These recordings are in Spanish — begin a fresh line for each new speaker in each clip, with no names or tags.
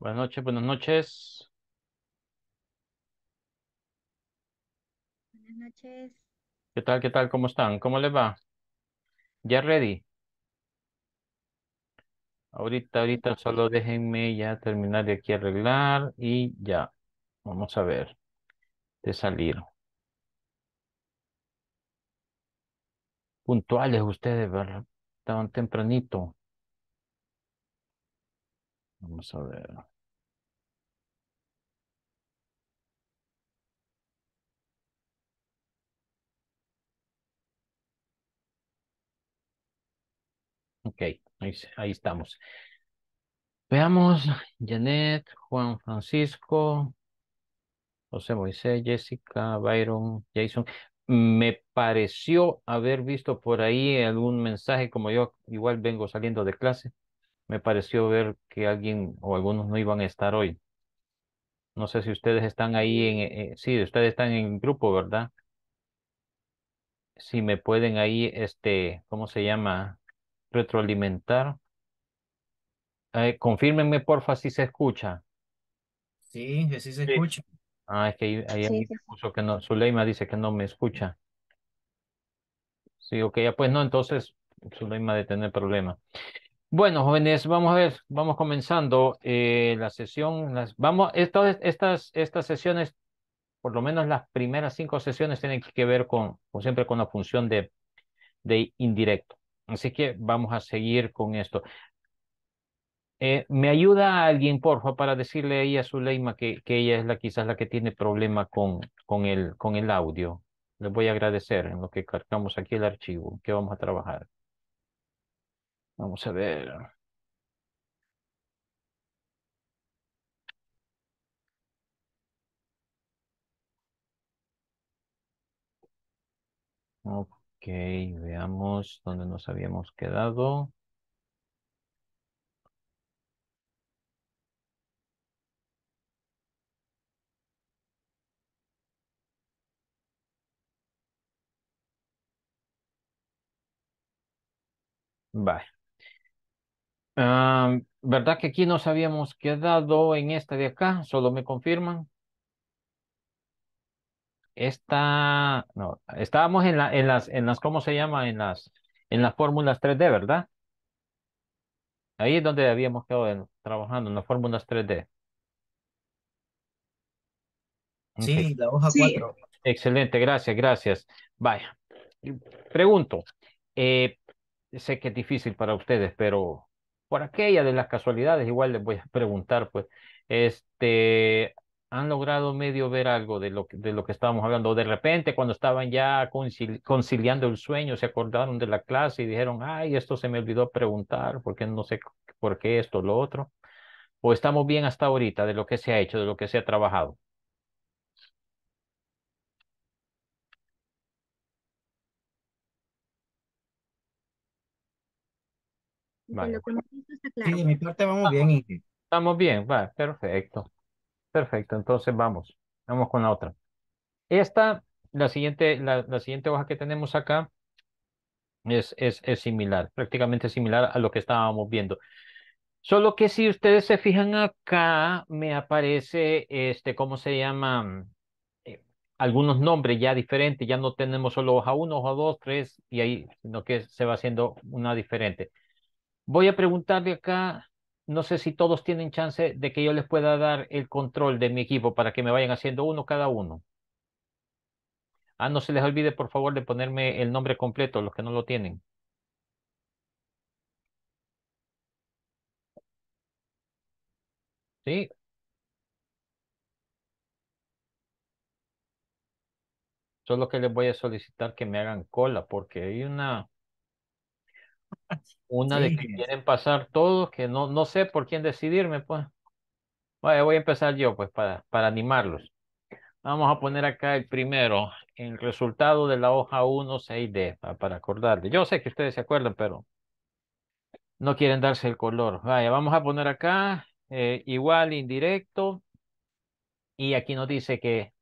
Buenas noches, buenas noches.
Buenas noches.
¿Qué tal, qué tal? ¿Cómo están? ¿Cómo les va? ¿Ya ready? Ahorita, ahorita solo déjenme ya terminar de aquí arreglar y ya. Vamos a ver de salir. Puntuales ustedes, ¿verdad? Estaban tempranito.
Vamos a ver.
Ahí, estamos. Veamos, Janet, Juan Francisco, José Moisés, Jessica, Byron, Jason. Me pareció haber visto por ahí algún mensaje, como yo igual vengo saliendo de clase, me pareció ver que alguien o algunos no iban a estar hoy. No sé si ustedes están ahí en, eh, eh, sí, ustedes están en grupo, ¿verdad? Si me pueden ahí, este, ¿cómo se llama? retroalimentar. Eh, confírmenme, porfa, si se escucha.
Sí, que sí se escucha.
Ah, es que ahí, hay un puso que no, Zuleima dice que no me escucha. Sí, ok, pues no, entonces Zuleima de tener problema. Bueno, jóvenes, vamos a ver, vamos comenzando eh, la sesión. Las, vamos, estas, estas, estas sesiones, por lo menos las primeras cinco sesiones, tienen que ver con, o siempre, con la función de, de indirecto. Así que vamos a seguir con esto. Eh, ¿Me ayuda alguien, porfa, para decirle ahí a Zuleima que, que ella es la quizás la que tiene problema con, con, el, con el audio? Les voy a agradecer en lo que cargamos aquí el archivo que vamos a trabajar. Vamos a ver.
Ok veamos
dónde nos habíamos quedado. Vale. Ah, ¿Verdad que aquí nos habíamos quedado en esta de acá? Solo me confirman esta, no, estábamos en, la, en, las, en las, ¿cómo se llama? En las, en las fórmulas 3D, ¿verdad? Ahí es donde habíamos quedado trabajando, en las fórmulas 3D.
Sí, la
hoja 4.
Excelente, gracias, gracias. Vaya, pregunto, eh, sé que es difícil para ustedes, pero por aquella de las casualidades, igual les voy a preguntar, pues, este, han logrado medio ver algo de lo, que, de lo que estábamos hablando. O de repente, cuando estaban ya conciliando el sueño, se acordaron de la clase y dijeron, ay, esto se me olvidó preguntar, porque no sé por qué esto, lo otro. O estamos bien hasta ahorita de lo que se ha hecho, de lo que se ha trabajado.
Vale. Sí, de mi parte vamos bien.
Estamos bien, va, perfecto. Perfecto, entonces vamos. Vamos con la otra. Esta, la siguiente, la, siguiente hoja que tenemos acá es, es, es similar, prácticamente similar a lo que estábamos viendo. Solo que si ustedes se fijan acá, me aparece, este, ¿cómo se llama? Eh, algunos nombres ya diferentes, ya no tenemos solo hoja 1, hoja 2, 3 y ahí, sino que se va haciendo una diferente. Voy a preguntarle acá no sé si todos tienen chance de que yo les pueda dar el control de mi equipo para que me vayan haciendo uno cada uno. Ah, no se les olvide, por favor, de ponerme el nombre completo, los que no lo tienen. ¿Sí? Solo que les voy a solicitar que me hagan cola, porque hay una... Una de que quieren pasar todos, que no, no sé por quién decidirme, pues. voy a empezar yo, pues, para, para animarlos. Vamos a poner acá el primero, el resultado de la hoja 1, 6D, para acordarle. Yo sé que ustedes se acuerdan, pero no quieren darse el color. Vaya, vamos a poner acá eh, igual, indirecto. Y aquí nos dice que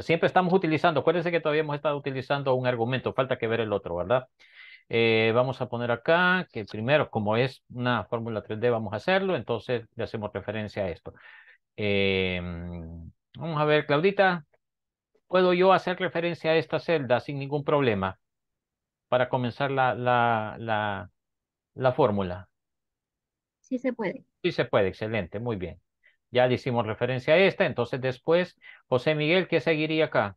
siempre estamos utilizando, acuérdense que todavía hemos estado utilizando un argumento, falta que ver el otro, ¿verdad? Eh, vamos a poner acá que primero, como es una fórmula 3D, vamos a hacerlo, entonces le hacemos referencia a esto. Eh, vamos a ver, Claudita, ¿puedo yo hacer referencia a esta celda sin ningún problema para comenzar la, la, la, la fórmula?
Sí se puede.
Sí se puede, excelente, muy bien. Ya le hicimos referencia a esta, entonces después, José Miguel, ¿qué seguiría acá?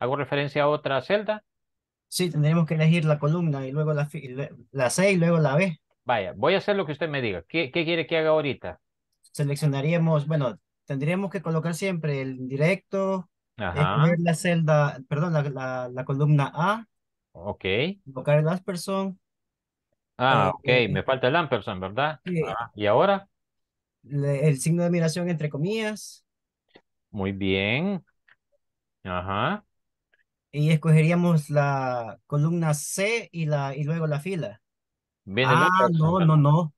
¿Hago referencia a otra celda?
Sí, tendremos que elegir la columna y luego la, la C y luego la B.
Vaya, voy a hacer lo que usted me diga. ¿Qué,
quiere que haga ahorita? Seleccionaríamos, bueno, tendríamos que colocar siempre el directo,
escoger eh,
la celda, perdón, la, columna A. Ok. Colocar el Asperson.
Ah, eh, ok, me falta el Amperson, ¿verdad? Sí. Ah, ¿Y ahora?
el signo de admiración entre comillas.
Muy bien. Ajá.
Y escogeríamos la columna C y, la, y luego la fila.
ah, no, no,
no.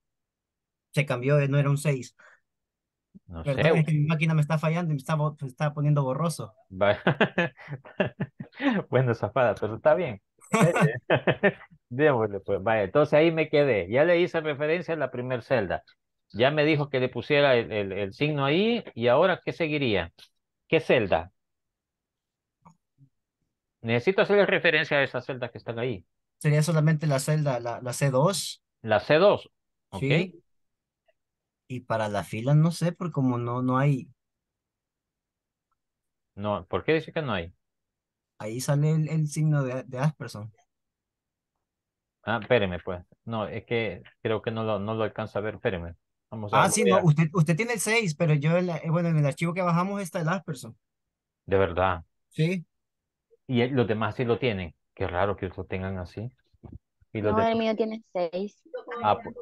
Se cambió, eh, no era un 6. Es mi máquina me está fallando y me está, está poniendo borroso.
bueno, zafada, pero está bien. Eh, démosle, pues, vaya. Entonces ahí me quedé. Ya le hice referencia a la primera celda. Ya me dijo que le pusiera el signo ahí. ¿Y ahora qué seguiría? ¿Qué celda? Necesito hacerle referencia a esas celdas que están ahí.
Sería solamente la celda, la, C2.
La C2. Ok.
Y para la fila no sé, porque como no, no hay.
No, ¿por qué dice que no hay?
Ahí sale el, signo de, de Asperson.
Ah, espéreme, pues. No, es que creo que no lo, no lo alcanza a ver. Espéreme. ah, sí, no,
usted, usted tiene el 6, pero yo, eh, bueno, en el archivo que bajamos está el Asperson.
De verdad. Sí. Y los demás sí lo tienen. Qué raro que lo tengan así. Y los no, mío
tiene ah, pues, ah, pues,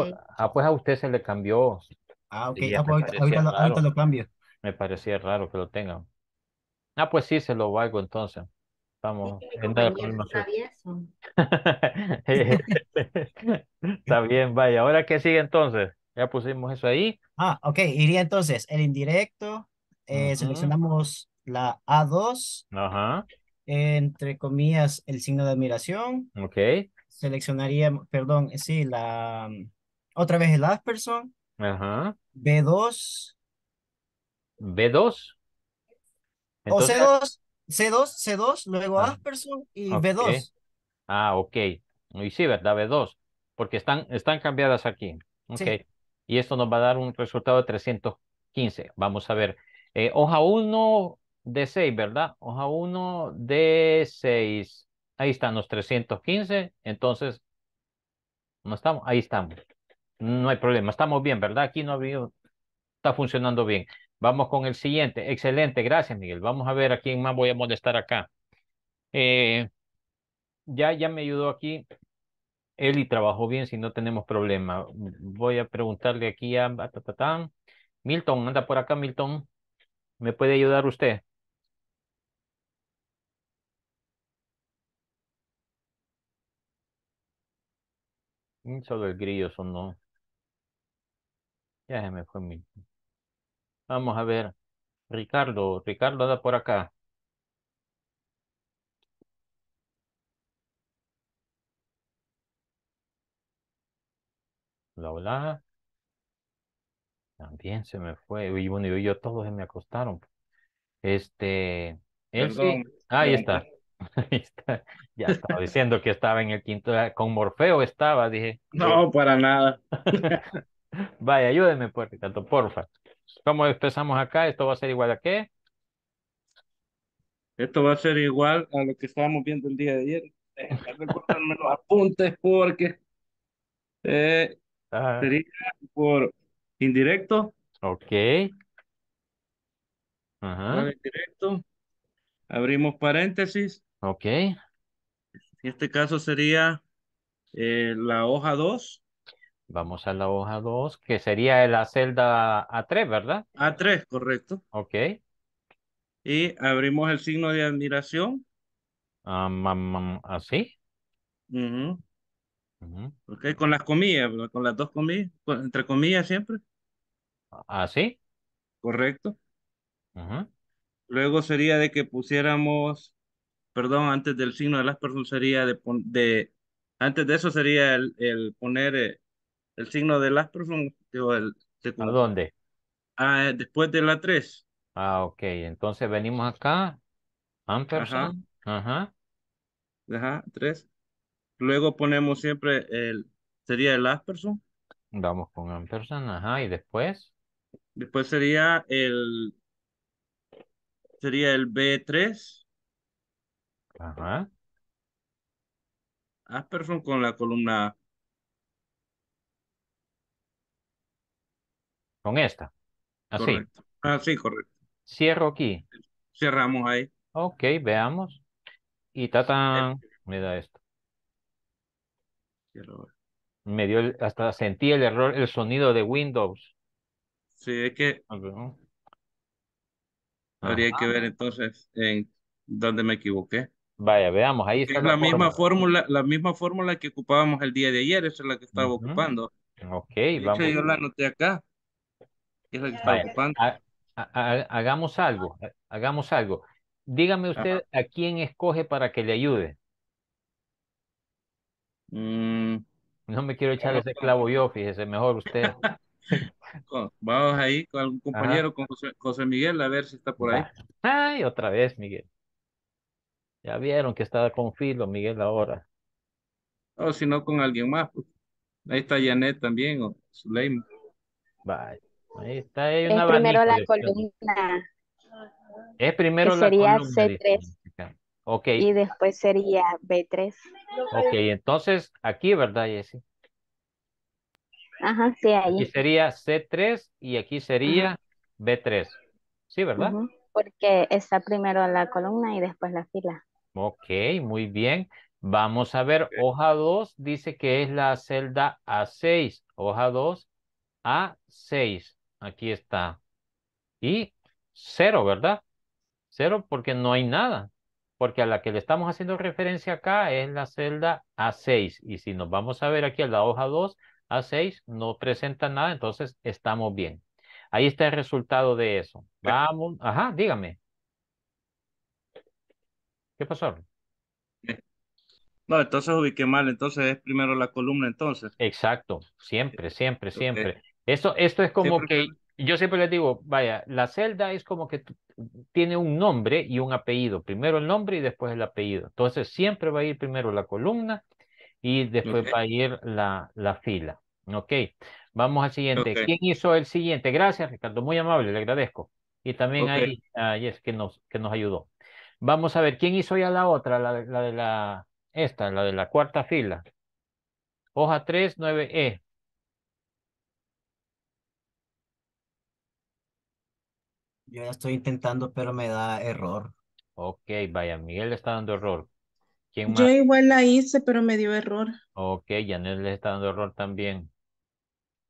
seis.
Ah, pues, a usted se le cambió. Ah, ok. Ah, pues, ahorita, lo, ahorita, lo, cambio. Me parecía raro que lo tengan. Ah, pues sí, se lo valgo entonces. Vamos. Está bien, vaya. ¿Ahora qué sigue entonces? Ya pusimos eso ahí.
Ah, ok. Iría entonces el indirecto. Eh, seleccionamos la A2, Ajá. entre comillas, el signo de admiración. Ok. Seleccionaría, perdón, sí, la otra vez el Asperson. Ajá. B2.
B2. O C2,
C2, C2, luego ah. Asperson y B2.
Ah, ok. Y sí, ¿verdad? B2. Porque están, cambiadas aquí. Ok. Y esto nos va a dar un resultado de 315. Vamos a ver. Eh, hoja 1, D6, ¿verdad? Hoja 1, D6. Ahí están los 315. Entonces, no estamos, ahí estamos. No hay problema, estamos bien, ¿verdad? Aquí no ha habido, está funcionando bien. Vamos con el siguiente. Excelente, gracias, Miguel. Vamos a ver a quién más voy a molestar acá. Eh, ya, ya me ayudó aquí. Eli trabajó bien, si no tenemos problema. Voy a preguntarle aquí a... Milton, anda por acá, Milton. ¿Me puede ayudar usted? Mm, solo el grillo no Ya se me fue mi. Vamos a ver. Ricardo, Ricardo anda por acá. Hola, hola. También se me fue. Y bueno, yo, yo todos se me acostaron. Este. Perdón, ah, Ahí está. ya estaba diciendo que estaba en el quinto, ah, con Morfeo estaba, dije. No, para nada. Vaya, ayúdeme por pues, tanto porfa. ¿Cómo empezamos acá? ¿Esto va a ser igual a qué?
Esto va a ser igual a lo que estábamos viendo el día de ayer. los apuntes porque eh, ah. sería por indirecto. Ok. Ajá.
indirecto.
Abrimos paréntesis. Ok. En este caso sería eh, la hoja 2. Vamos a la hoja 2, que sería la celda A3, ¿verdad? A3, correcto. Ok. Y abrimos el signo de admiración. ¿Así? Ah, ah, ok, con las comillas, con las dos comillas, entre comillas siempre. ¿Así? Ah, correcto. Luego sería de que pusiéramos perdón, antes del signo de las personas sería de, de antes de eso sería el, el poner eh, el signo de las personas. ¿A dónde? Ah, eh, después de la 3. Ah, ok.
Entonces venimos
acá. Ampersand. Ajá. Ajá. 3. Luego ponemos siempre el, sería el Asperson. Vamos con Ampersand, ajá, y después. Después sería el, sería el B3. Ajá. Asperson con la columna Con esta. Así. así ah, correcto. Cierro
aquí. Cerramos ahí. Ok, veamos. Y ta me da esto. Cierro. Me dio, hasta sentí el error, el sonido de Windows.
Sí, es que habría que ver entonces en dónde me equivoqué. Vaya, veamos, ahí está. Es la, misma fórmula. la misma fórmula que ocupábamos el día de ayer, esa es la que estaba ocupando. Ok, vamos. yo la anoté acá. Es la que estaba ocupando. hagamos
algo, hagamos algo. Dígame usted a quién escoge para que le ayude. Mm. No me quiero echar ese pues, clavo yo, fíjese, mejor usted.
Vamos ahí con algún compañero, con José, Miguel, a ver si está por ahí.
Ay, otra vez, Miguel. Ya vieron que estaba con Filo, Miguel,
ahora. O si no, con alguien más. Pues. Ahí está Janet también, o Zuleima. Vaya, ahí está. Hay es primero la
columna.
Es primero la sería columna. Sería C3. Y
después sería B3. Ok,
entonces aquí, ¿verdad, Jessy?
Ajá, sí, ahí. Aquí
sería C3 y aquí sería B3. Sí, ¿verdad?
Porque está primero la columna y después la fila.
Ok, muy bien. Vamos a ver, hoja 2 dice que es la celda A6. Hoja 2, A6. Aquí está. Y cero, ¿verdad? Cero porque no hay nada. Porque a la que le estamos haciendo referencia acá es la celda A6. Y si nos vamos a ver aquí a la hoja 2, A6 no presenta nada, entonces estamos bien. Ahí está el resultado de eso. Vamos, ajá, dígame. ¿Qué pasó?
No, entonces ubiqué mal, entonces es primero la columna entonces. Exacto, siempre, siempre, siempre.
Esto, es como que, yo siempre les digo, vaya, la celda es como que tiene un nombre y un apellido, primero el nombre y después el apellido. Entonces siempre va a ir primero la columna y después va a ir la, la fila. Ok, vamos al siguiente. ¿Quién hizo el siguiente? Gracias, Ricardo, muy amable, le agradezco. Y también ahí que nos, que nos ayudó. Vamos a ver, ¿quién hizo ya la otra? La, de la, esta, la de la cuarta fila. Hoja 3, 9E. E.
Yo ya estoy intentando, pero me da
error. Ok, vaya, Miguel le está dando error. ¿Quién Yo igual
la hice, pero me dio error.
Ok, Yanel le está dando error también.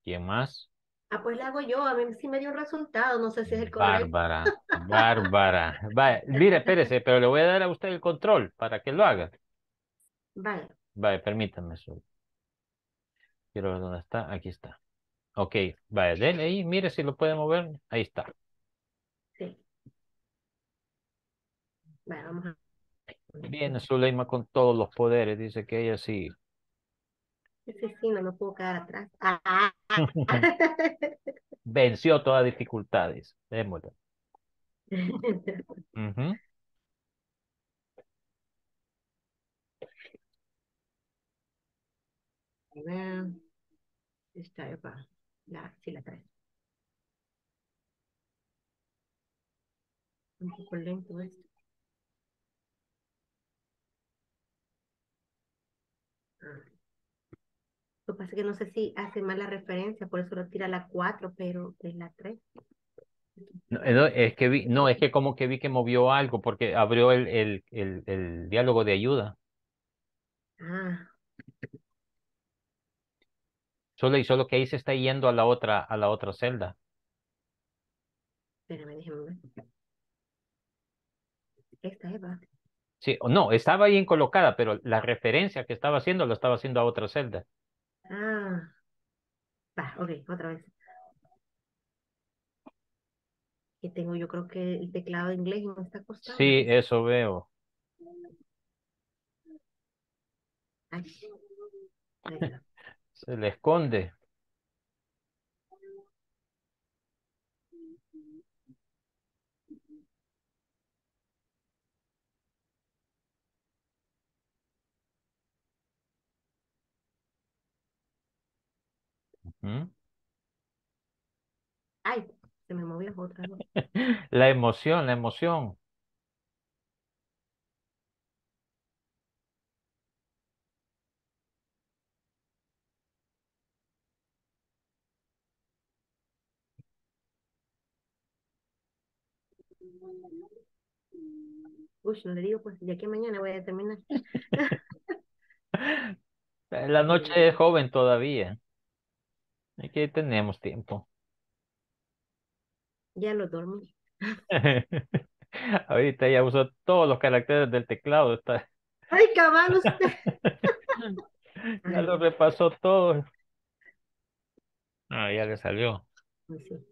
¿Quién más?
Ah, pues la hago yo, a ver si me dio un resultado, no sé si es el correcto.
Bárbara, Bárbara. Vaya, mire, espérese, pero le voy a dar a usted el control para que lo haga. Vale. Vale, permítame. su Quiero ver dónde está, aquí está. Ok, vaya, denle ahí, mire si lo puede mover, ahí está.
Sí. Bueno, vamos a...
Viene con todos los poderes, dice que ella sí
ese sí, no me puedo quedar atrás. Ah, ah, ah.
Venció todas dificultades. Démosle.
A ver. Esta es para la, sí la Un poco lento esto. Lo que pasa es que no sé si hace mal la referencia, por eso lo tira la 4, pero es la 3.
Eh, no, es que no, es que como que vi que movió algo porque abrió el, el, el, el diálogo de ayuda. Ah. Solo y solo que ahí se está yendo a la otra, a la otra celda.
Espérame, déjame ver. Esta es
Sí, no, estaba bien colocada, pero la referencia que estaba haciendo lo estaba haciendo a otra celda.
Ah, va, ok, otra vez. Que tengo, yo creo que el teclado de inglés no está costando. Sí,
eso veo. Se le esconde.
¿Mm?
Ay, se me movió otra vez.
La emoción, la emoción.
Uy, no le digo, pues ya que mañana voy a terminar.
La noche es joven todavía. Aquí tenemos tiempo.
Ya lo dormí.
Ahorita ya usó todos los caracteres del teclado. Está...
Ay, cabal, usted.
ya lo repasó todo.
Ah, ya le salió. Pues sí.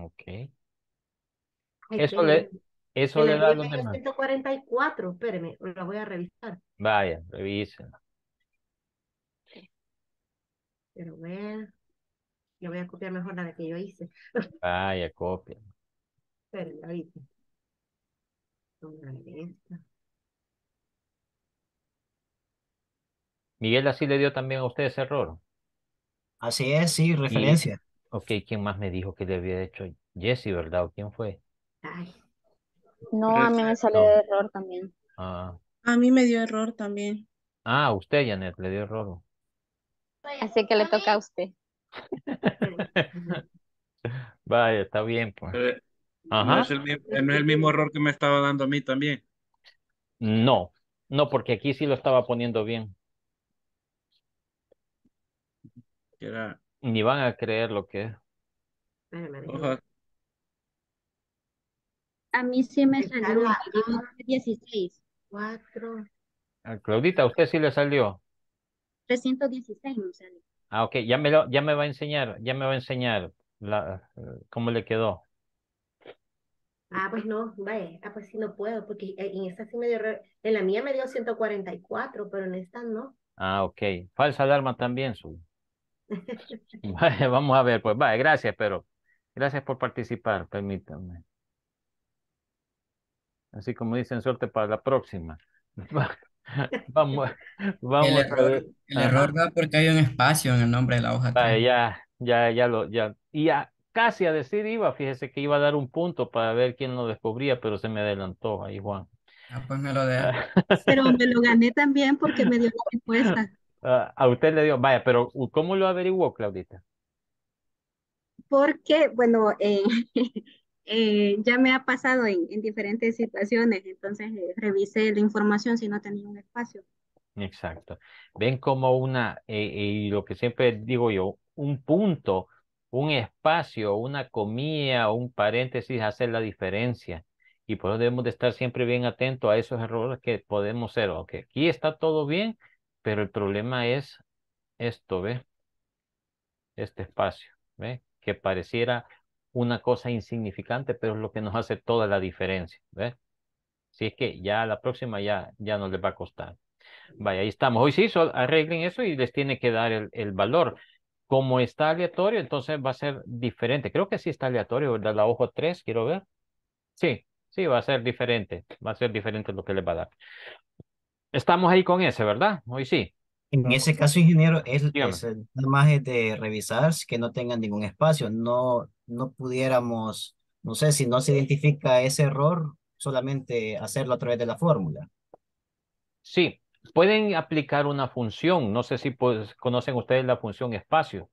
Ok.
Eso le, eso le da a los demás.
144, espéreme, la voy a revisar.
Vaya, revísela.
Pero ver, yo voy a copiar mejor la que yo hice.
Vaya, copia.
Espérenme, ahorita.
Miguel así le dio también a usted ese error. Así es, sí, referencia. Ok, ¿quién más me dijo que le había hecho? Jesse, ¿verdad? ¿O quién fue?
Ay. No, a mí me salió error también. Ah. A mí me dio error también.
Ah, usted, Janet, le dio error.
Así que le toca a usted.
Vaya, está bien, pues. Eh, Ajá. No, es el, el, mismo error que me estaba dando a mí también.
No, no, porque aquí sí lo estaba poniendo bien. Era ni van a creer lo que es.
A mí sí me salió dieciséis 16.
Claudita, usted sí le salió?
316 me salió.
Ah, ok, ya me, ya me va a enseñar, ya me va a enseñar la, cómo le quedó.
Ah, pues no, vaya, ah, pues sí no puedo, porque eh, en esta sí me dio, en la mía me dio 144, pero en esta no.
Ah, ok. Falsa alarma también, su. vamos a ver, pues vale, gracias, pero gracias por participar, permítanme. Así como dicen, suerte para la próxima. Vamos, vamos. El error, el porque hay un espacio
en el nombre de la hoja.
ya, ya, ya lo, ya. Y ya casi a decir iba, fíjese que iba a dar un punto para ver quién lo descubría, pero se me adelantó ahí, Juan. Ah, pues me lo Pero me lo
gané también porque me dio la respuesta.
Ah, a usted le dio, vaya, pero ¿cómo lo averiguó, Claudita?
Porque, bueno, eh, eh, ya me ha pasado en, diferentes situaciones, entonces eh, revisé la información si no tenía un espacio.
Exacto. Ven como una, y lo que siempre digo yo, un punto, un espacio, una comilla, un paréntesis hace la diferencia. Y por eso debemos de estar siempre bien atentos a esos errores que podemos hacer, Ok, aquí está todo bien, pero el problema es esto, ¿ve? Este espacio, ¿ve? Que pareciera una cosa insignificante, pero es lo que nos hace toda la diferencia, ¿ve? Si es que ya la próxima ya, ya no les va a costar. Vaya, ahí estamos. Hoy sí, arreglen eso y les tiene que dar el, el valor. Como está aleatorio, entonces va a ser diferente. Creo que sí está aleatorio, ¿verdad? La ojo tres, quiero ver. Sí, sí, va a ser diferente. Va a ser diferente lo que les va a dar. Estamos ahí con ese, ¿verdad? Hoy sí. En ese
caso, ingeniero, es, es nada más es de revisar que no tengan ningún espacio. No, no pudiéramos, no sé, si no se identifica ese error, solamente hacerlo a través de la fórmula.
Sí, pueden aplicar una función. No sé si pues, conocen ustedes la función espacio.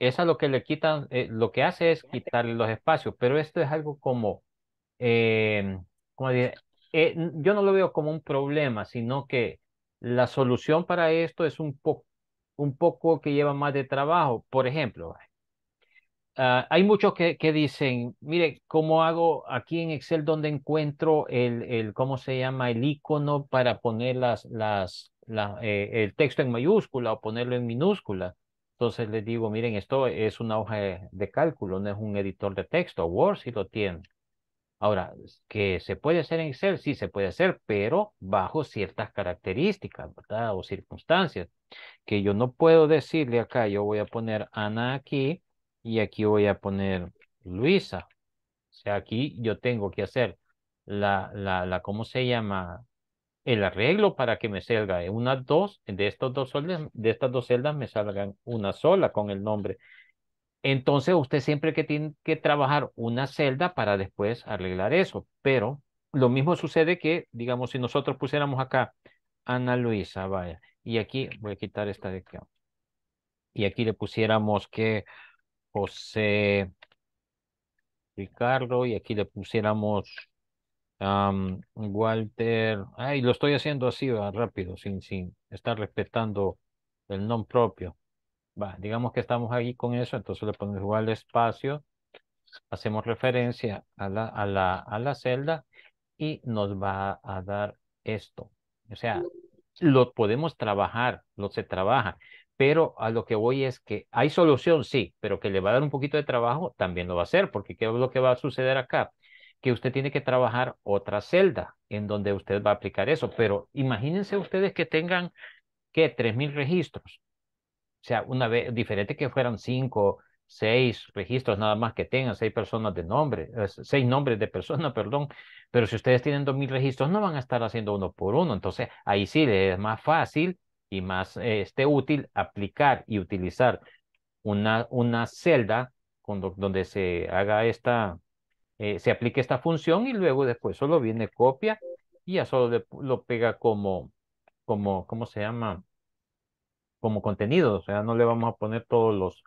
Esa lo que le quitan, eh, lo que hace es quitarle los espacios, pero esto es algo como, eh, como eh, yo no lo veo como un problema, sino que la solución para esto es un, un poco que lleva más de trabajo. Por ejemplo, ah, hay muchos que, que, dicen, mire, ¿cómo hago aquí en Excel donde encuentro el, el ¿cómo se llama? El icono para poner las, las, eh, el texto en mayúscula o ponerlo en minúscula. Entonces les digo, miren, esto es una hoja de, de cálculo, no es un editor de texto. Word sí lo tiene. Ahora, que se puede hacer en Excel, sí se puede hacer, pero bajo ciertas características, ¿verdad? O circunstancias, que yo no puedo decirle acá, yo voy a poner Ana aquí y aquí voy a poner Luisa. O sea, aquí yo tengo que hacer la, la, la ¿cómo se llama? El arreglo para que me salga una, dos, de estos dos de estas dos celdas me salgan una sola con el nombre entonces usted siempre que tiene que trabajar una celda para después arreglar eso. Pero lo mismo sucede que, digamos, si nosotros pusiéramos acá Ana Luisa, vaya, y aquí voy a quitar esta de acá. Y aquí le pusiéramos que José Ricardo, y aquí le pusiéramos Walter. Ay, lo estoy haciendo así, rápido, sin, sin estar respetando el nombre propio digamos que estamos ahí con eso, entonces le ponemos igual espacio, hacemos referencia a la, a la, a la celda y nos va a dar esto. O sea, lo podemos trabajar, lo se trabaja, pero a lo que voy es que hay solución, sí, pero que le va a dar un poquito de trabajo, también lo va a hacer, porque ¿qué es lo que va a suceder acá? Que usted tiene que trabajar otra celda en donde usted va a aplicar eso, pero imagínense ustedes que tengan, ¿qué? 3.000 registros. O sea, una vez, diferente que fueran cinco, seis registros nada más que tengan, seis personas de nombre, eh, seis nombres de personas, perdón, pero si ustedes tienen dos mil registros no van a estar haciendo uno por uno, entonces ahí sí es más fácil y más eh, este, útil aplicar y utilizar una, una celda donde se haga esta, eh, se aplique esta función y luego después solo viene copia y ya solo lo pega como, como, ¿cómo se llama? como contenido, o sea, no le vamos a poner todos los,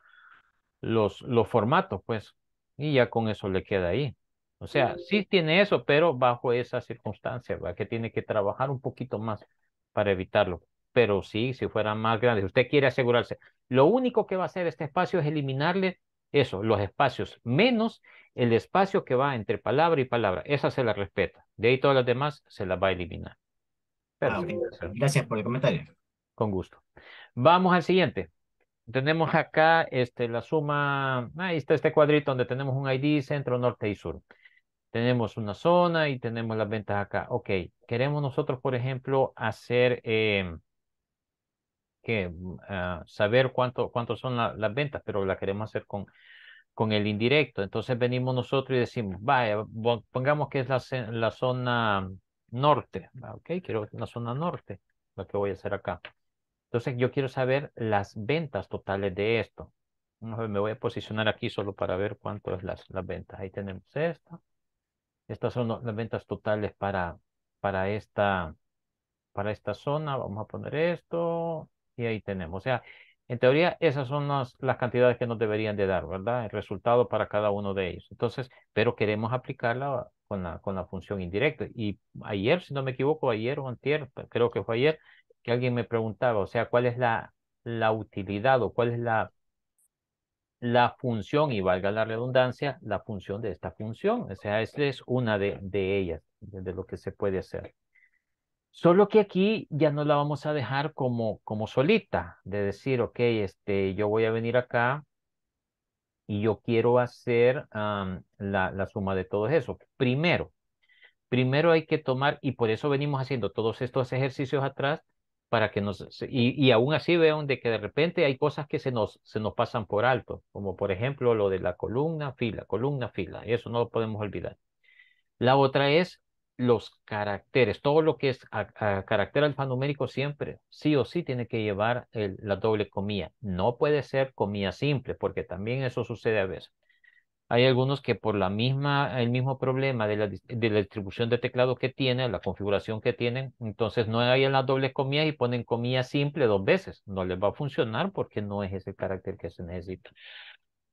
los, los formatos, pues, y ya con eso le queda ahí. O sea, sí tiene eso, pero bajo esa circunstancia, ¿verdad? Que tiene que trabajar un poquito más para evitarlo. Pero sí, si fuera más grande, usted quiere asegurarse, lo único que va a hacer este espacio es eliminarle eso, los espacios, menos el espacio que va entre palabra y palabra. Esa se la respeta. De ahí todas las demás se las va a eliminar. Ah, pero Gracias por el comentario. Con gusto. Vamos al siguiente. Tenemos acá este, la suma, ahí está este cuadrito donde tenemos un ID centro, norte y sur. Tenemos una zona y tenemos las ventas acá. Ok, queremos nosotros, por ejemplo, hacer, em, que ah, saber cuánto, cuánto son las ventas, pero la queremos hacer con, con el indirecto. Entonces venimos nosotros y decimos, vaya, pongamos que es la, la zona norte. Ah, ok, quiero la zona norte, la que voy a hacer acá. Entonces yo quiero saber las ventas totales de esto. Me voy a posicionar aquí solo para ver cuánto es las, las ventas. Ahí tenemos esta. Estas son las ventas totales para, para, esta, para esta zona. Vamos a poner esto y ahí tenemos. O sea, en teoría esas son las, las cantidades que nos deberían de dar, ¿verdad? El resultado para cada uno de ellos. Entonces, pero queremos aplicarla con la, con la función indirecta. Y ayer, si no me equivoco, ayer o antier, creo que fue ayer, que alguien me preguntaba, o sea, ¿cuál es la, la utilidad o cuál es la, la función, y valga la redundancia, la función de esta función? O sea, esa es una de, ellas, de lo que se puede hacer. Solo que aquí ya no la vamos a dejar como, como solita, de decir, ok, este, yo voy a venir acá y yo quiero hacer la, la, suma de todo eso. Primero, primero hay que tomar, y por eso venimos haciendo todos estos ejercicios atrás, para que nos, y, aún así veo de que de repente hay cosas que se nos, se nos pasan por alto, como por ejemplo lo de la columna, fila, columna, fila, eso no lo podemos olvidar. La otra es los caracteres, todo lo que es carácter alfanumérico siempre, sí o sí tiene que llevar la doble comilla, no puede ser comilla simple, porque también eso sucede a veces. Hay algunos que por la misma, el mismo problema de la, distribución de teclado que tienen, la configuración que tienen, entonces no hay en las dobles comillas y ponen comilla simple dos veces. No les va a funcionar porque no es ese carácter que se necesita.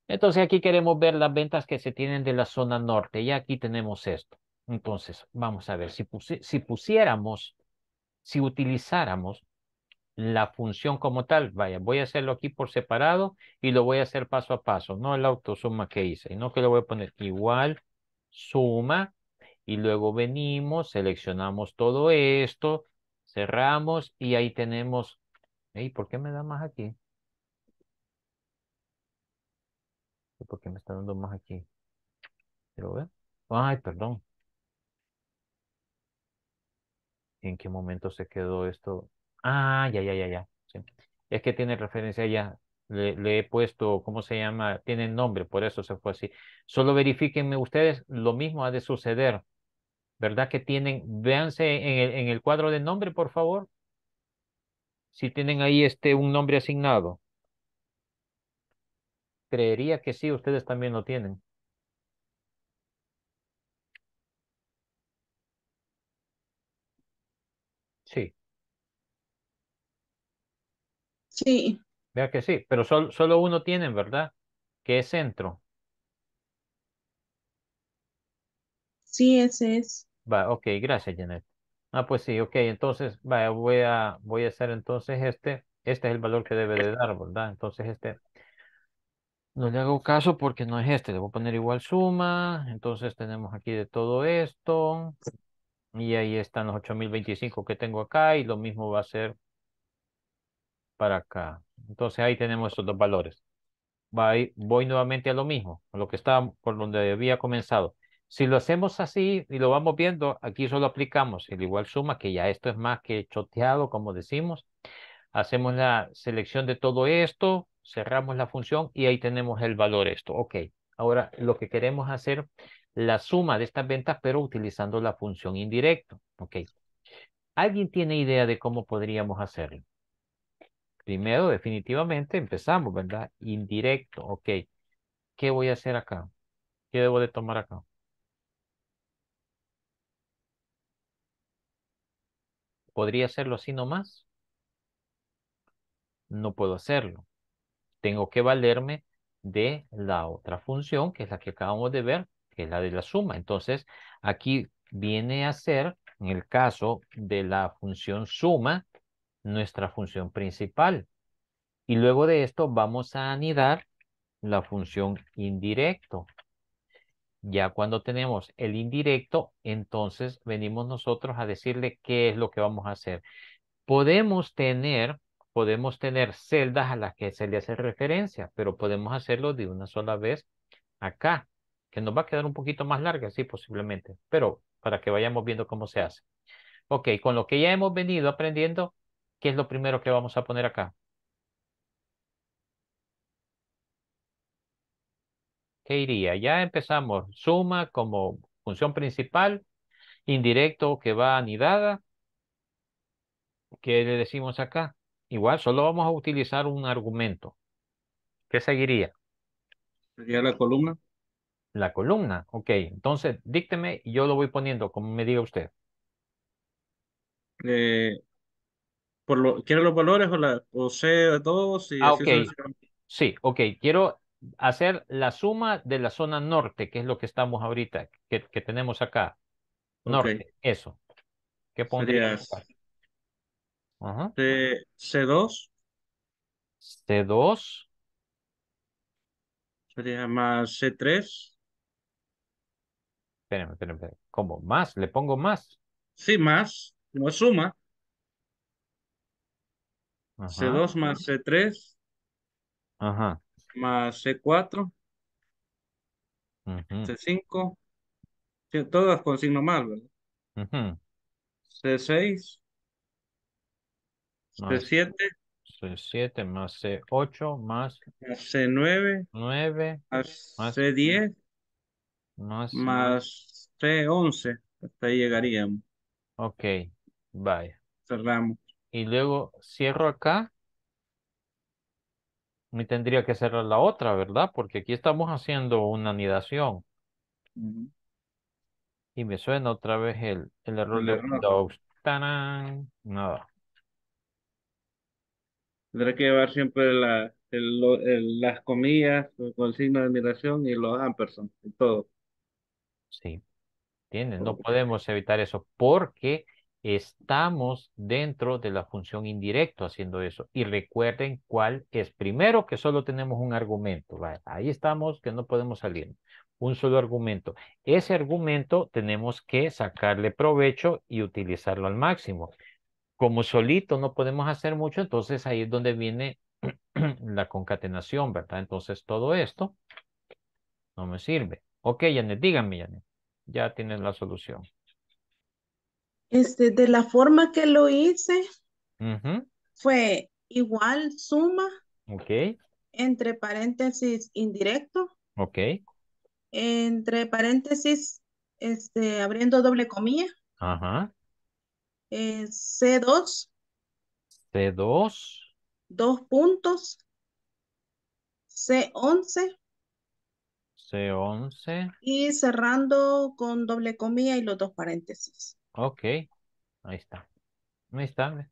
Entonces aquí queremos ver las ventas que se tienen de la zona norte. Y aquí tenemos esto. Entonces, vamos a ver, si, si pusiéramos, si utilizáramos la función como tal. Vaya, voy a hacerlo aquí por separado y lo voy a hacer paso a paso, no el autosuma que hice, sino que lo voy a poner igual suma y luego venimos, seleccionamos todo esto, cerramos y ahí tenemos, hey, ¿por qué me da más aquí? ¿Por qué me está dando más aquí? Quiero ver. Ay, perdón. ¿En qué momento se quedó esto? Ah, ya, ya, ya, ya. Es que tiene referencia ya. Le, he puesto, ¿cómo se llama? Tiene nombre, por eso se fue así. Solo verifíquenme ustedes, lo mismo ha de suceder. ¿Verdad que tienen? Véanse en el, en el cuadro de nombre, por favor. Si tienen ahí este, un nombre asignado. Creería que sí, ustedes también lo tienen.
Sí.
Sí.
Vea que sí, pero solo, solo uno tienen, ¿verdad? Que es centro.
Sí, ese es.
Va, ok, gracias, Janet. Ah, pues sí, ok, entonces, vaya, voy a, voy a hacer entonces este, este es el valor que debe de dar, ¿verdad? Entonces este, no le hago caso porque no es este, le voy a poner igual suma, entonces tenemos aquí de todo esto, y ahí están los 8025 que tengo acá, y lo mismo va a ser para acá. Entonces ahí tenemos esos dos valores. Voy, voy nuevamente a lo mismo, a lo que estaba por donde había comenzado. Si lo hacemos así y lo vamos viendo, aquí solo aplicamos el igual suma, que ya esto es más que choteado, como decimos. Hacemos la selección de todo esto, cerramos la función y ahí tenemos el valor esto. Ok, ahora lo que queremos hacer la suma de estas ventas, pero utilizando la función indirecto Ok. ¿Alguien tiene idea de cómo podríamos hacerlo? Primero, definitivamente, empezamos, ¿verdad? Indirecto, ok. ¿Qué voy a hacer acá? ¿Qué debo de tomar acá? ¿Podría hacerlo así nomás? No puedo hacerlo. Tengo que valerme de la otra función, que es la que acabamos de ver, que es la de la suma. Entonces, aquí viene a ser, en el caso de la función suma, nuestra función principal. Y luego de esto vamos a anidar la función indirecto. Ya cuando tenemos el indirecto, entonces venimos nosotros a decirle qué es lo que vamos a hacer. Podemos tener, podemos tener celdas a las que se le hace referencia, pero podemos hacerlo de una sola vez acá, que nos va a quedar un poquito más larga, sí, posiblemente, pero para que vayamos viendo cómo se hace. Ok, con lo que ya hemos venido aprendiendo, ¿Qué es lo primero que vamos a poner acá? ¿Qué iría? Ya empezamos. Suma como función principal, indirecto que va anidada. ¿Qué le decimos acá? Igual, solo vamos a utilizar un argumento. ¿Qué seguiría?
Sería la columna.
La columna, ok. Entonces, dícteme y yo lo voy poniendo, como me diga usted.
Eh, por los valores o, la, o Y ah, okay. Sí, ok. Quiero
hacer la suma de la zona norte, que es lo que estamos ahorita, que, tenemos acá. Norte, eso. ¿Qué
pondría? C, 2 C2. Sería más C3. Espérame, espérame, espérame. ¿Cómo? ¿Más? ¿Le pongo más? Sí, más. No es suma. C2 más C3 Ajá. más C4 C5 todas con signo más, ¿verdad? C6 C7 C7 más C8 más C9 9 C10 más, más C11 hasta ahí llegaríamos. Ok, vaya. Cerramos y luego cierro acá,
me tendría que cerrar la otra, ¿verdad? Porque aquí estamos haciendo una anidación. Y me suena otra vez el, el error de
Nada. Tendré que llevar siempre la, las comillas con el signo de admiración y los ampersand, y todo.
Sí. ¿Entienden? No podemos evitar eso porque estamos dentro de la función indirecto haciendo eso. Y recuerden cuál es. Primero, que solo tenemos un argumento. Ahí estamos, que no podemos salir. Un solo argumento. Ese argumento tenemos que sacarle provecho y utilizarlo al máximo. Como solito no podemos hacer mucho, entonces ahí es donde viene la concatenación, ¿verdad? Entonces todo esto no me sirve. Ok, Janet, díganme, Janet. Ya tienen la solución.
Este, de
la forma que lo hice, fue igual suma. Entre paréntesis indirecto. Ok. Entre paréntesis, este, abriendo doble comilla. Ajá. C2.
Eh, C2.
Dos puntos. C11.
C11.
Y cerrando con doble comilla y los dos paréntesis.
Ok, ahí está. Ahí está,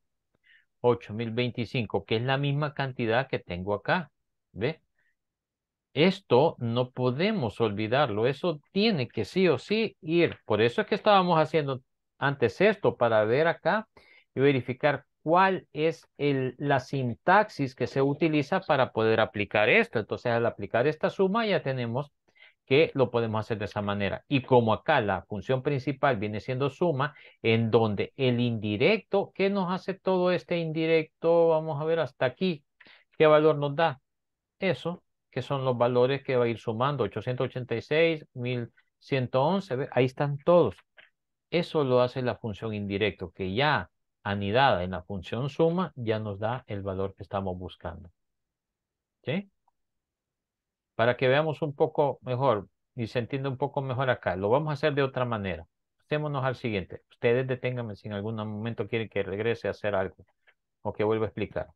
8025, que es la misma cantidad que tengo acá. ¿Ve? Esto no podemos olvidarlo, eso tiene que sí o sí ir. Por eso es que estábamos haciendo antes esto, para ver acá y verificar cuál es el, la sintaxis que se utiliza para poder aplicar esto. Entonces, al aplicar esta suma ya tenemos que lo podemos hacer de esa manera. Y como acá la función principal viene siendo suma, en donde el indirecto, ¿qué nos hace todo este indirecto? Vamos a ver hasta aquí, ¿qué valor nos da? Eso, que son los valores que va a ir sumando, 886, 1111, ahí están todos. Eso lo hace la función indirecto, que ya anidada en la función suma, ya nos da el valor que estamos buscando. ¿Sí? para que veamos un poco mejor y se entienda un poco mejor acá. Lo vamos a hacer de otra manera. Pasémonos al siguiente. Ustedes deténganme si en algún momento quieren que regrese a hacer algo o que vuelva a explicar.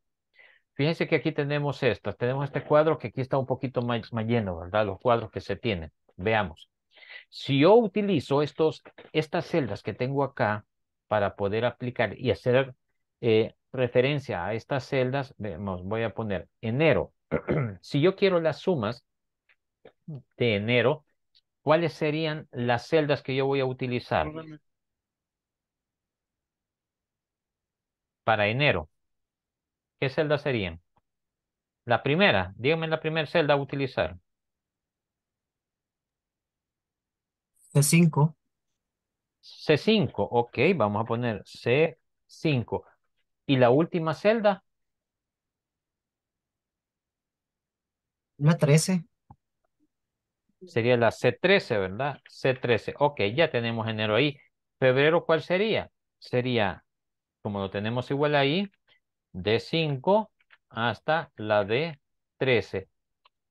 Fíjense que aquí tenemos estas. Tenemos este cuadro que aquí está un poquito más, más lleno, ¿verdad? Los cuadros que se tienen. Veamos. Si yo utilizo estos, estas celdas que tengo acá para poder aplicar y hacer eh, referencia a estas celdas, vemos, voy a poner enero. si yo quiero las sumas, de enero, ¿cuáles serían las celdas que yo voy a utilizar? Para enero. ¿Qué celdas serían? La primera, dígame la primera celda a utilizar.
C5.
C5, ok, vamos a poner C5. ¿Y la última celda?
La 13.
Sería la C13, ¿verdad? C13. Ok, ya tenemos enero ahí. Febrero, ¿cuál sería? Sería, como lo tenemos igual ahí, de 5 hasta la d 13.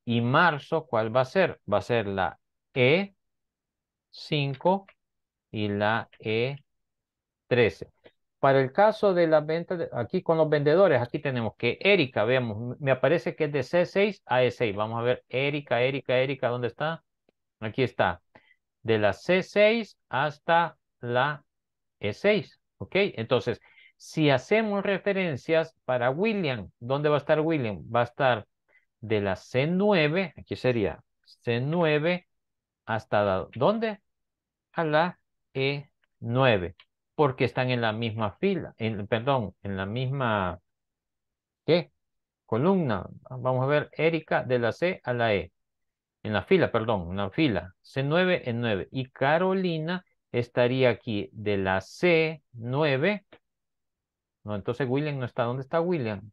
Y marzo, ¿cuál va a ser? Va a ser la E5 y la E13. Para el caso de la venta, aquí con los vendedores, aquí tenemos que Erika, veamos, me aparece que es de C6 a E6. Vamos a ver, Erika, Erika, Erika, ¿dónde está? Aquí está. De la C6 hasta la E6. ¿Ok? Entonces, si hacemos referencias para William, ¿dónde va a estar William? Va a estar de la C9, aquí sería C9 hasta ¿dónde? A la E9 porque están en la misma fila, en, perdón, en la misma, ¿qué? Columna. Vamos a ver, Erika de la C a la E. En la fila, perdón, una fila. C9 en 9. Y Carolina estaría aquí de la C9. No, entonces William no está. ¿Dónde está William?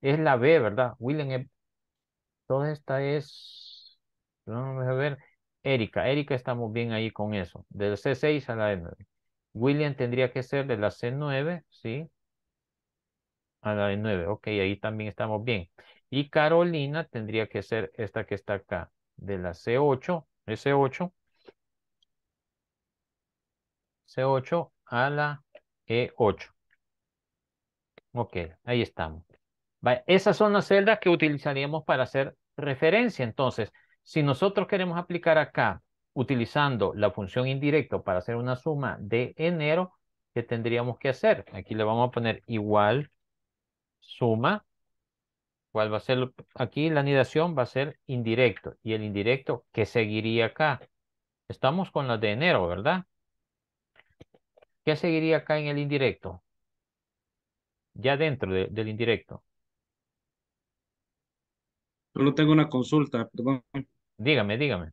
Es la B, ¿verdad? William es... Toda esta es... Vamos a ver. Erika. Erika estamos bien ahí con eso. Del C6 a la E9. William tendría que ser de la C9, ¿sí? A la E9, ok, ahí también estamos bien. Y Carolina tendría que ser esta que está acá, de la C8, S8, C8 a la E8. Ok, ahí estamos. Esas son las celdas que utilizaríamos para hacer referencia. Entonces, si nosotros queremos aplicar acá utilizando la función indirecto para hacer una suma de enero, ¿qué tendríamos que hacer? Aquí le vamos a poner igual suma. ¿Cuál va a ser? Aquí la anidación va a ser indirecto. ¿Y el indirecto ¿qué seguiría acá? Estamos con la de enero, ¿verdad? ¿Qué seguiría acá en el indirecto? Ya dentro del indirecto.
Solo tengo una consulta, perdón. Dígame, dígame.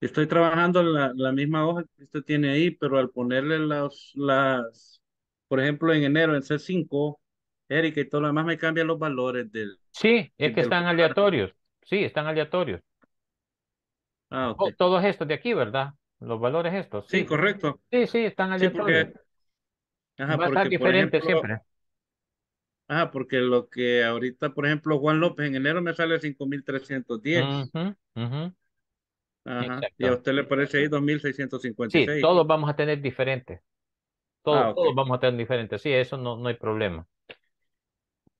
Estoy trabajando la, la misma hoja que usted tiene ahí, pero al ponerle las, las, por ejemplo, en enero, en C5, Erika y todo lo demás me cambian los valores del...
Sí, es que están aleatorios. Sí, están aleatorios. Ah, todos estos de aquí, ¿verdad? Los valores estos. Sí, correcto. Sí, sí, están aleatorios.
Va a estar diferente siempre. Ajá, porque lo que ahorita, por ejemplo, Juan López en enero me sale 5.310. mil trescientos y a usted le parece ahí 2656. Sí, todos vamos a tener diferentes.
Ah, todos, vamos a tener diferentes. Sí, eso no, no hay problema.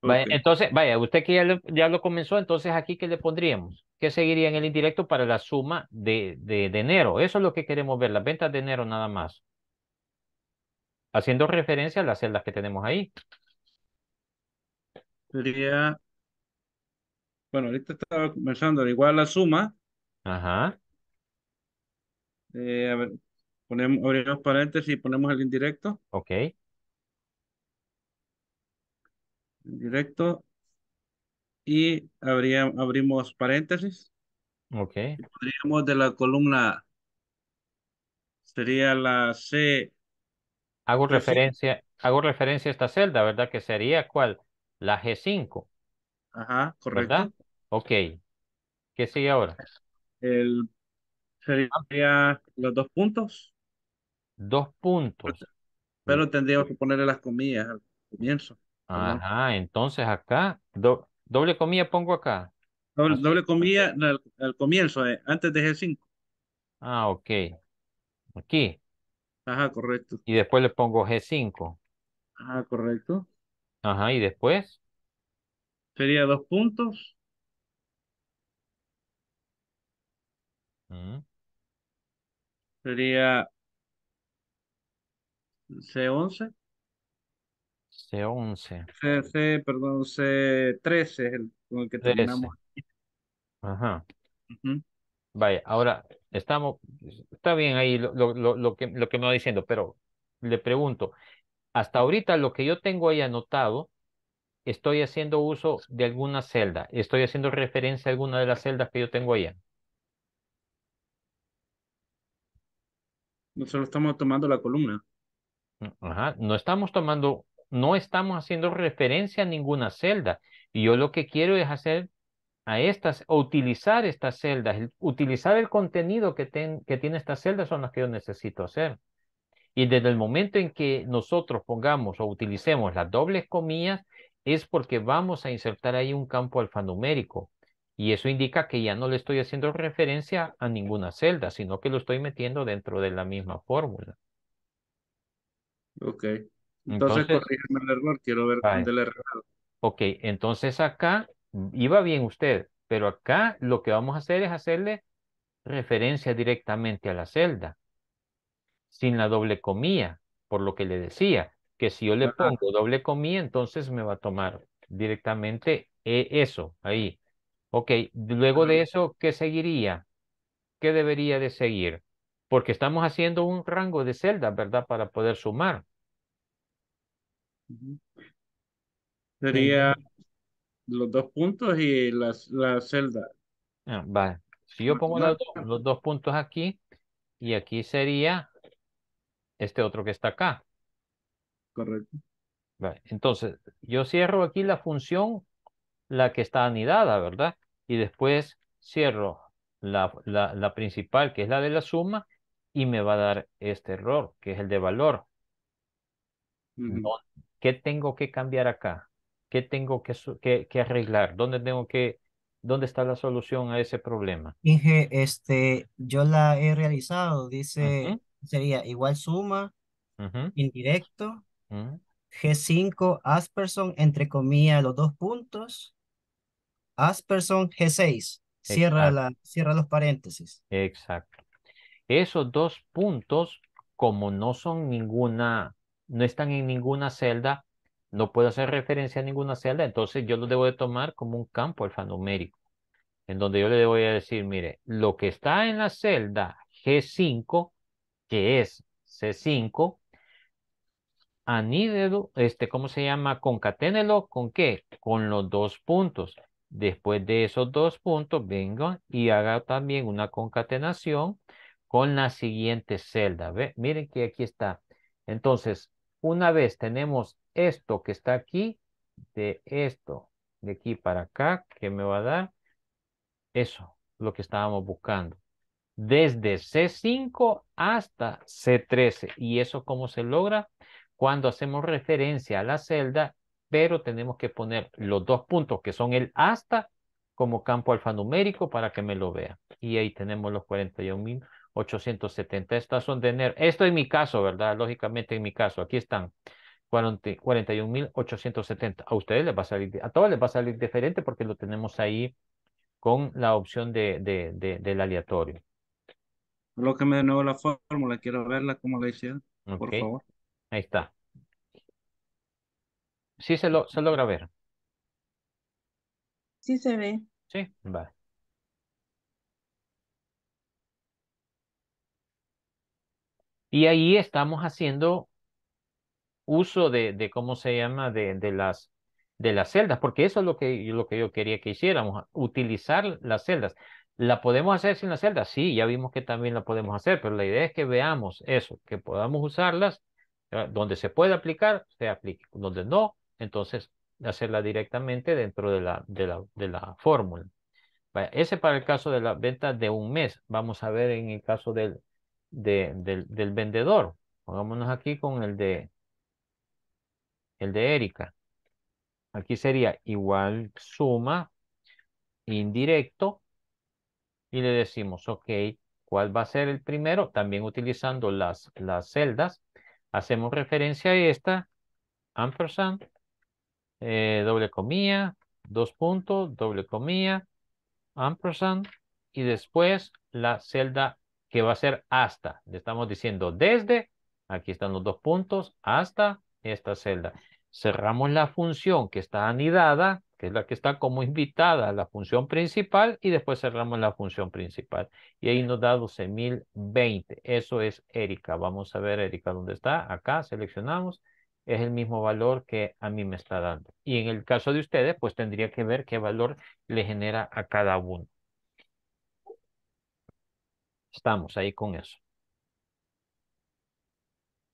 Entonces, vaya, usted que ya lo, comenzó, entonces aquí, ¿qué le pondríamos? ¿Qué seguiría en el indirecto para la suma de, de, de, enero? Eso es lo que queremos ver, las ventas de enero nada más.
Haciendo referencia a las celdas que tenemos ahí. Sería, bueno, ahorita estaba comenzando, igual la suma. Ajá. Eh, a ver, ponemos, abrimos paréntesis y ponemos el indirecto. Ok. Indirecto. Y abrimos paréntesis. Ok. podríamos de la columna, sería la C. Hago pues referencia, hago referencia a esta celda, ¿verdad? Que sería cuál? La G5. Ajá, correcto. ¿Verdad?
Ok. ¿Qué sigue ahora?
El Sería los dos puntos. Dos puntos. Pero tendríamos que ponerle las comillas al comienzo.
Ajá, entonces acá, doble
comilla pongo acá. Doble, comilla al, comienzo, eh, antes de G5. Ah, ok. Aquí. Ajá, correcto.
Y después le pongo G5.
Ajá, ah, correcto.
Ajá, y después.
Sería dos puntos. Sería C11.
C11.
C, perdón, C13 es el con el que terminamos.
Ajá. Vaya, ahora estamos, está bien ahí lo, que, lo que me va diciendo, pero le pregunto, hasta ahorita lo que yo tengo ahí anotado, estoy haciendo uso de alguna celda, estoy haciendo referencia a alguna de las celdas que yo tengo allá.
Nosotros estamos tomando la columna.
no estamos tomando, no estamos haciendo referencia a ninguna celda. Y yo lo que quiero es hacer a estas, o utilizar estas celdas, utilizar el contenido que, que tiene estas celdas son las que yo necesito hacer. Y desde el momento en que nosotros pongamos o utilicemos las dobles comillas, es porque vamos a insertar ahí un campo alfanumérico. Y eso indica que ya no le estoy haciendo referencia a ninguna celda, sino que lo estoy metiendo dentro de la misma fórmula. Ok. Entonces, el
error, quiero ver dónde le he
Ok, entonces acá iba bien usted, pero acá lo que vamos a hacer es hacerle referencia directamente a la celda, sin la doble comilla, por lo que le decía, que si yo le pongo doble comilla, entonces me va a tomar directamente eh, eso, ahí. Ok, luego de eso, ¿qué seguiría? ¿Qué debería de seguir? Porque estamos haciendo un rango de celdas, ¿verdad? Para poder sumar.
Sería los dos puntos y la, celda. Ah, vale. Si yo pongo los,
los dos puntos aquí, y aquí sería este otro que está acá. Correcto. Vale. Entonces, yo cierro aquí la función, la que está anidada, ¿verdad? y después cierro la, la, principal, que es la de la suma, y me va a dar este error, que es el de valor. ¿Qué tengo que cambiar acá? ¿Qué tengo que, que, arreglar? ¿Dónde tengo que, dónde está la solución a ese problema?
Inge, este, yo la he realizado, dice, sería igual suma, indirecto, G5, Asperson, entre comillas, los dos puntos, Asperson G6. Cierra, la, cierra los paréntesis.
Exacto. Esos dos puntos, como no son ninguna, no están en ninguna celda, no puedo hacer referencia a ninguna celda, entonces yo lo debo de tomar como un campo alfanumérico, en donde yo le voy a decir, mire, lo que está en la celda G5, que es C5, anídelo, este, ¿cómo se llama? concatenelo ¿con qué? Con los dos puntos. Después de esos dos puntos, vengo y haga también una concatenación con la siguiente celda. Miren que aquí está. Entonces, una vez tenemos esto que está aquí, de esto, de aquí para acá, que me va a dar eso, lo que estábamos buscando. Desde C5 hasta C13. ¿Y eso cómo se logra? Cuando hacemos referencia a la celda pero tenemos que poner los dos puntos que son el hasta como campo alfanumérico para que me lo vea. Y ahí tenemos los 41.870. Estas son de enero. Esto es mi caso, ¿verdad? Lógicamente en mi caso. Aquí están. 41.870. A ustedes les va a salir, a todos les va a salir diferente porque lo tenemos ahí con la opción de, de, de del aleatorio.
me de nuevo la fórmula, quiero verla como la hicieron, por favor. Ahí está sí se, lo, se logra ver.
Sí se ve.
Sí, vale. Y ahí estamos haciendo uso de, de cómo se llama, de, las, de las celdas, porque eso es lo que, lo que yo quería que hiciéramos, utilizar las celdas. ¿La podemos hacer sin las celdas? Sí, ya vimos que también la podemos hacer, pero la idea es que veamos eso, que podamos usarlas ah, donde se puede aplicar, se aplique, donde no, entonces hacerla directamente dentro de la, de la, de la fórmula. Ese para el caso de la venta de un mes. Vamos a ver en el caso del, del, vendedor. Pongámonos aquí con el de, el de Erika. Aquí sería igual suma indirecto y le decimos, ok, ¿cuál va a ser el primero? También utilizando las, las celdas. Hacemos referencia a esta, ampersand, eh, doble comilla, dos puntos, doble comilla, ampersand, y después la celda que va a ser hasta. Le estamos diciendo desde, aquí están los dos puntos, hasta esta celda. Cerramos la función que está anidada, que es la que está como invitada a la función principal, y después cerramos la función principal. Y ahí nos da 12.020. Eso es Erika. Vamos a ver, Erika, ¿dónde está? Acá seleccionamos es el mismo valor que a mí me está dando. Y en el caso de ustedes, pues tendría que ver qué valor le genera a cada uno. Estamos ahí con eso.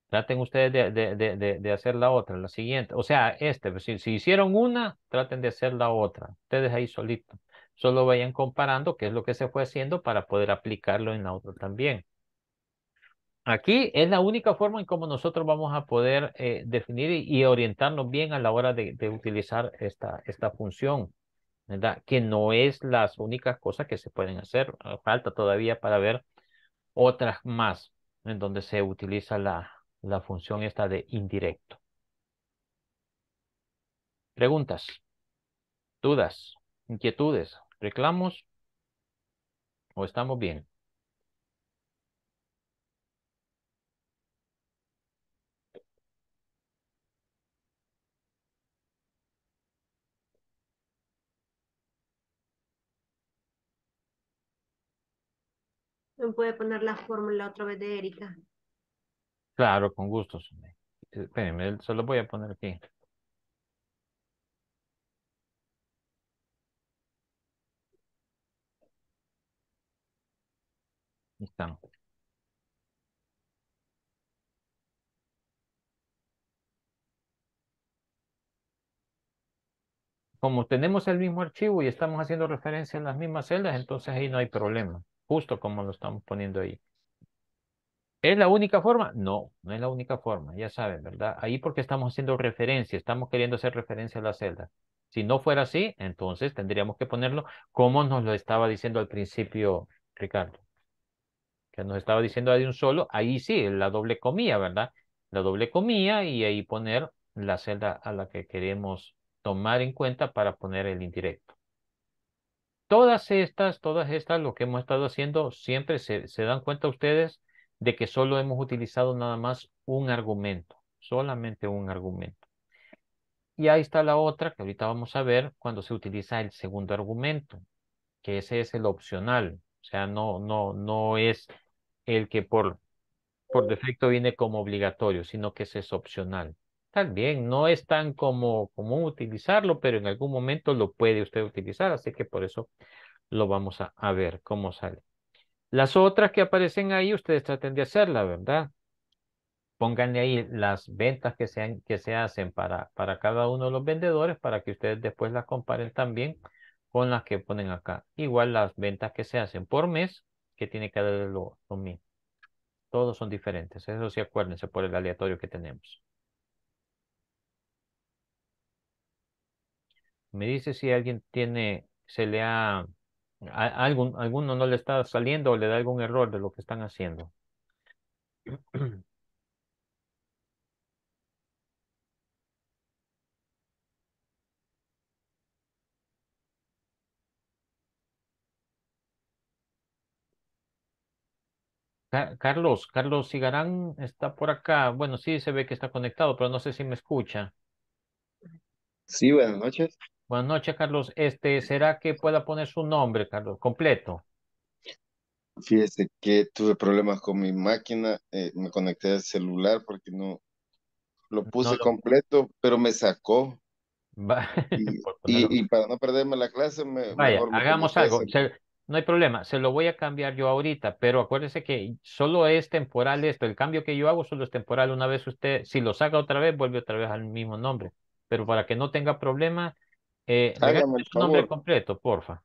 Traten ustedes de, hacer la otra, la siguiente. O sea, este, pues, si, si hicieron una, traten de hacer la otra. Ustedes ahí solitos. Solo vayan comparando qué es lo que se fue haciendo para poder aplicarlo en la otra también. Aquí es la única forma en cómo nosotros vamos a poder eh, definir y, orientarnos bien a la hora de, utilizar esta, esta función, ¿verdad? Que no es las únicas cosas que se pueden hacer. Ah, falta todavía para ver otras más en donde se utiliza la, la función esta de indirecto. Preguntas, dudas, inquietudes, reclamos o estamos bien.
puede poner la fórmula otra vez de Erika.
Claro, con gusto. Espérenme, se voy a poner aquí. Ahí Como tenemos el mismo archivo y estamos haciendo referencia en las mismas celdas, entonces ahí no hay problema justo como lo estamos poniendo ahí. ¿Es la única forma? No, no es la única forma, ya saben, ¿verdad? Ahí porque estamos haciendo referencia, estamos queriendo hacer referencia a la celda. Si no fuera así, entonces tendríamos que ponerlo como nos lo estaba diciendo al principio Ricardo. Que nos estaba diciendo de un solo, ahí sí, la doble comía, ¿verdad? La doble comía y ahí poner la celda a la que queremos tomar en cuenta para poner el indirecto todas estas, todas estas, lo que hemos estado haciendo, siempre se, se dan cuenta ustedes de que solo hemos utilizado nada más un argumento, solamente un argumento. Y ahí está la otra que ahorita vamos a ver cuando se utiliza el segundo argumento, que ese es el opcional, o sea, no, no, no es el que por, por defecto viene como obligatorio, sino que ese es opcional. También bien, no es tan como común utilizarlo, pero en algún momento lo puede usted utilizar, así que por eso lo vamos a, ver cómo sale. Las otras que aparecen ahí, ustedes traten de hacerla, ¿verdad? Pónganle ahí las ventas que, que se hacen para, para cada uno de los vendedores para que ustedes después las comparen también con las que ponen acá. Igual las ventas que se hacen por mes, que tiene que uno lo, Todos son diferentes, eso sí acuérdense por el aleatorio que tenemos. me dice si alguien tiene, se le ha, algún, alguno no le está saliendo o le da algún error de lo que están haciendo. Carlos, Carlos Cigarán está por acá. Bueno, sí se ve que está conectado, pero no sé si me escucha.
Sí, buenas noches.
Buenas noches, Carlos. Este, ¿será que pueda poner su nombre, Carlos, completo?
Fíjese que tuve problemas con mi máquina, eh, me conecté al celular porque no lo puse completo, pero me sacó. Y, para no perderme la clase, me, Vaya, hagamos algo.
no hay problema, se lo voy a cambiar yo ahorita, pero acuérdese que solo es temporal esto. El cambio que yo hago solo es temporal. Una vez usted, si lo saca otra vez, vuelve otra vez al mismo nombre. Pero para que no tenga problemas, eh, su nombre completo, porfa.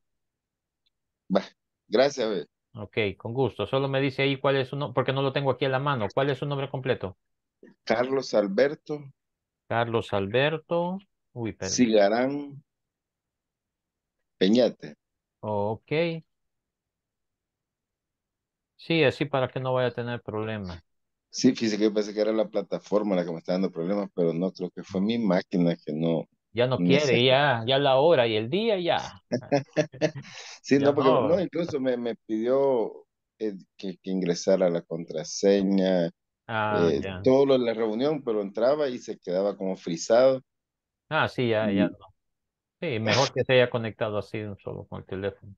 gracias, ver eh. Ok, con gusto. Solo me dice ahí cuál es su porque no lo tengo aquí a la mano. ¿Cuál es su nombre completo?
Carlos Alberto. Carlos Alberto. Uy, perdón. Cigarán Peñate. Ok.
Sí, así para que no vaya a tener problemas.
Sí, fíjese que yo pensé que era la plataforma la que me está dando problemas, pero no, creo que fue mi máquina que no, ya no quiere, ya, ya la hora y el día ya. sí, no, porque no. incluso me, pidió eh, que, ingresara la contraseña, ah, eh, todo lo de la reunión, pero entraba y se quedaba como frisado. Ah, sí, ya, ya no. Sí, mejor que
se haya conectado así solo con el teléfono.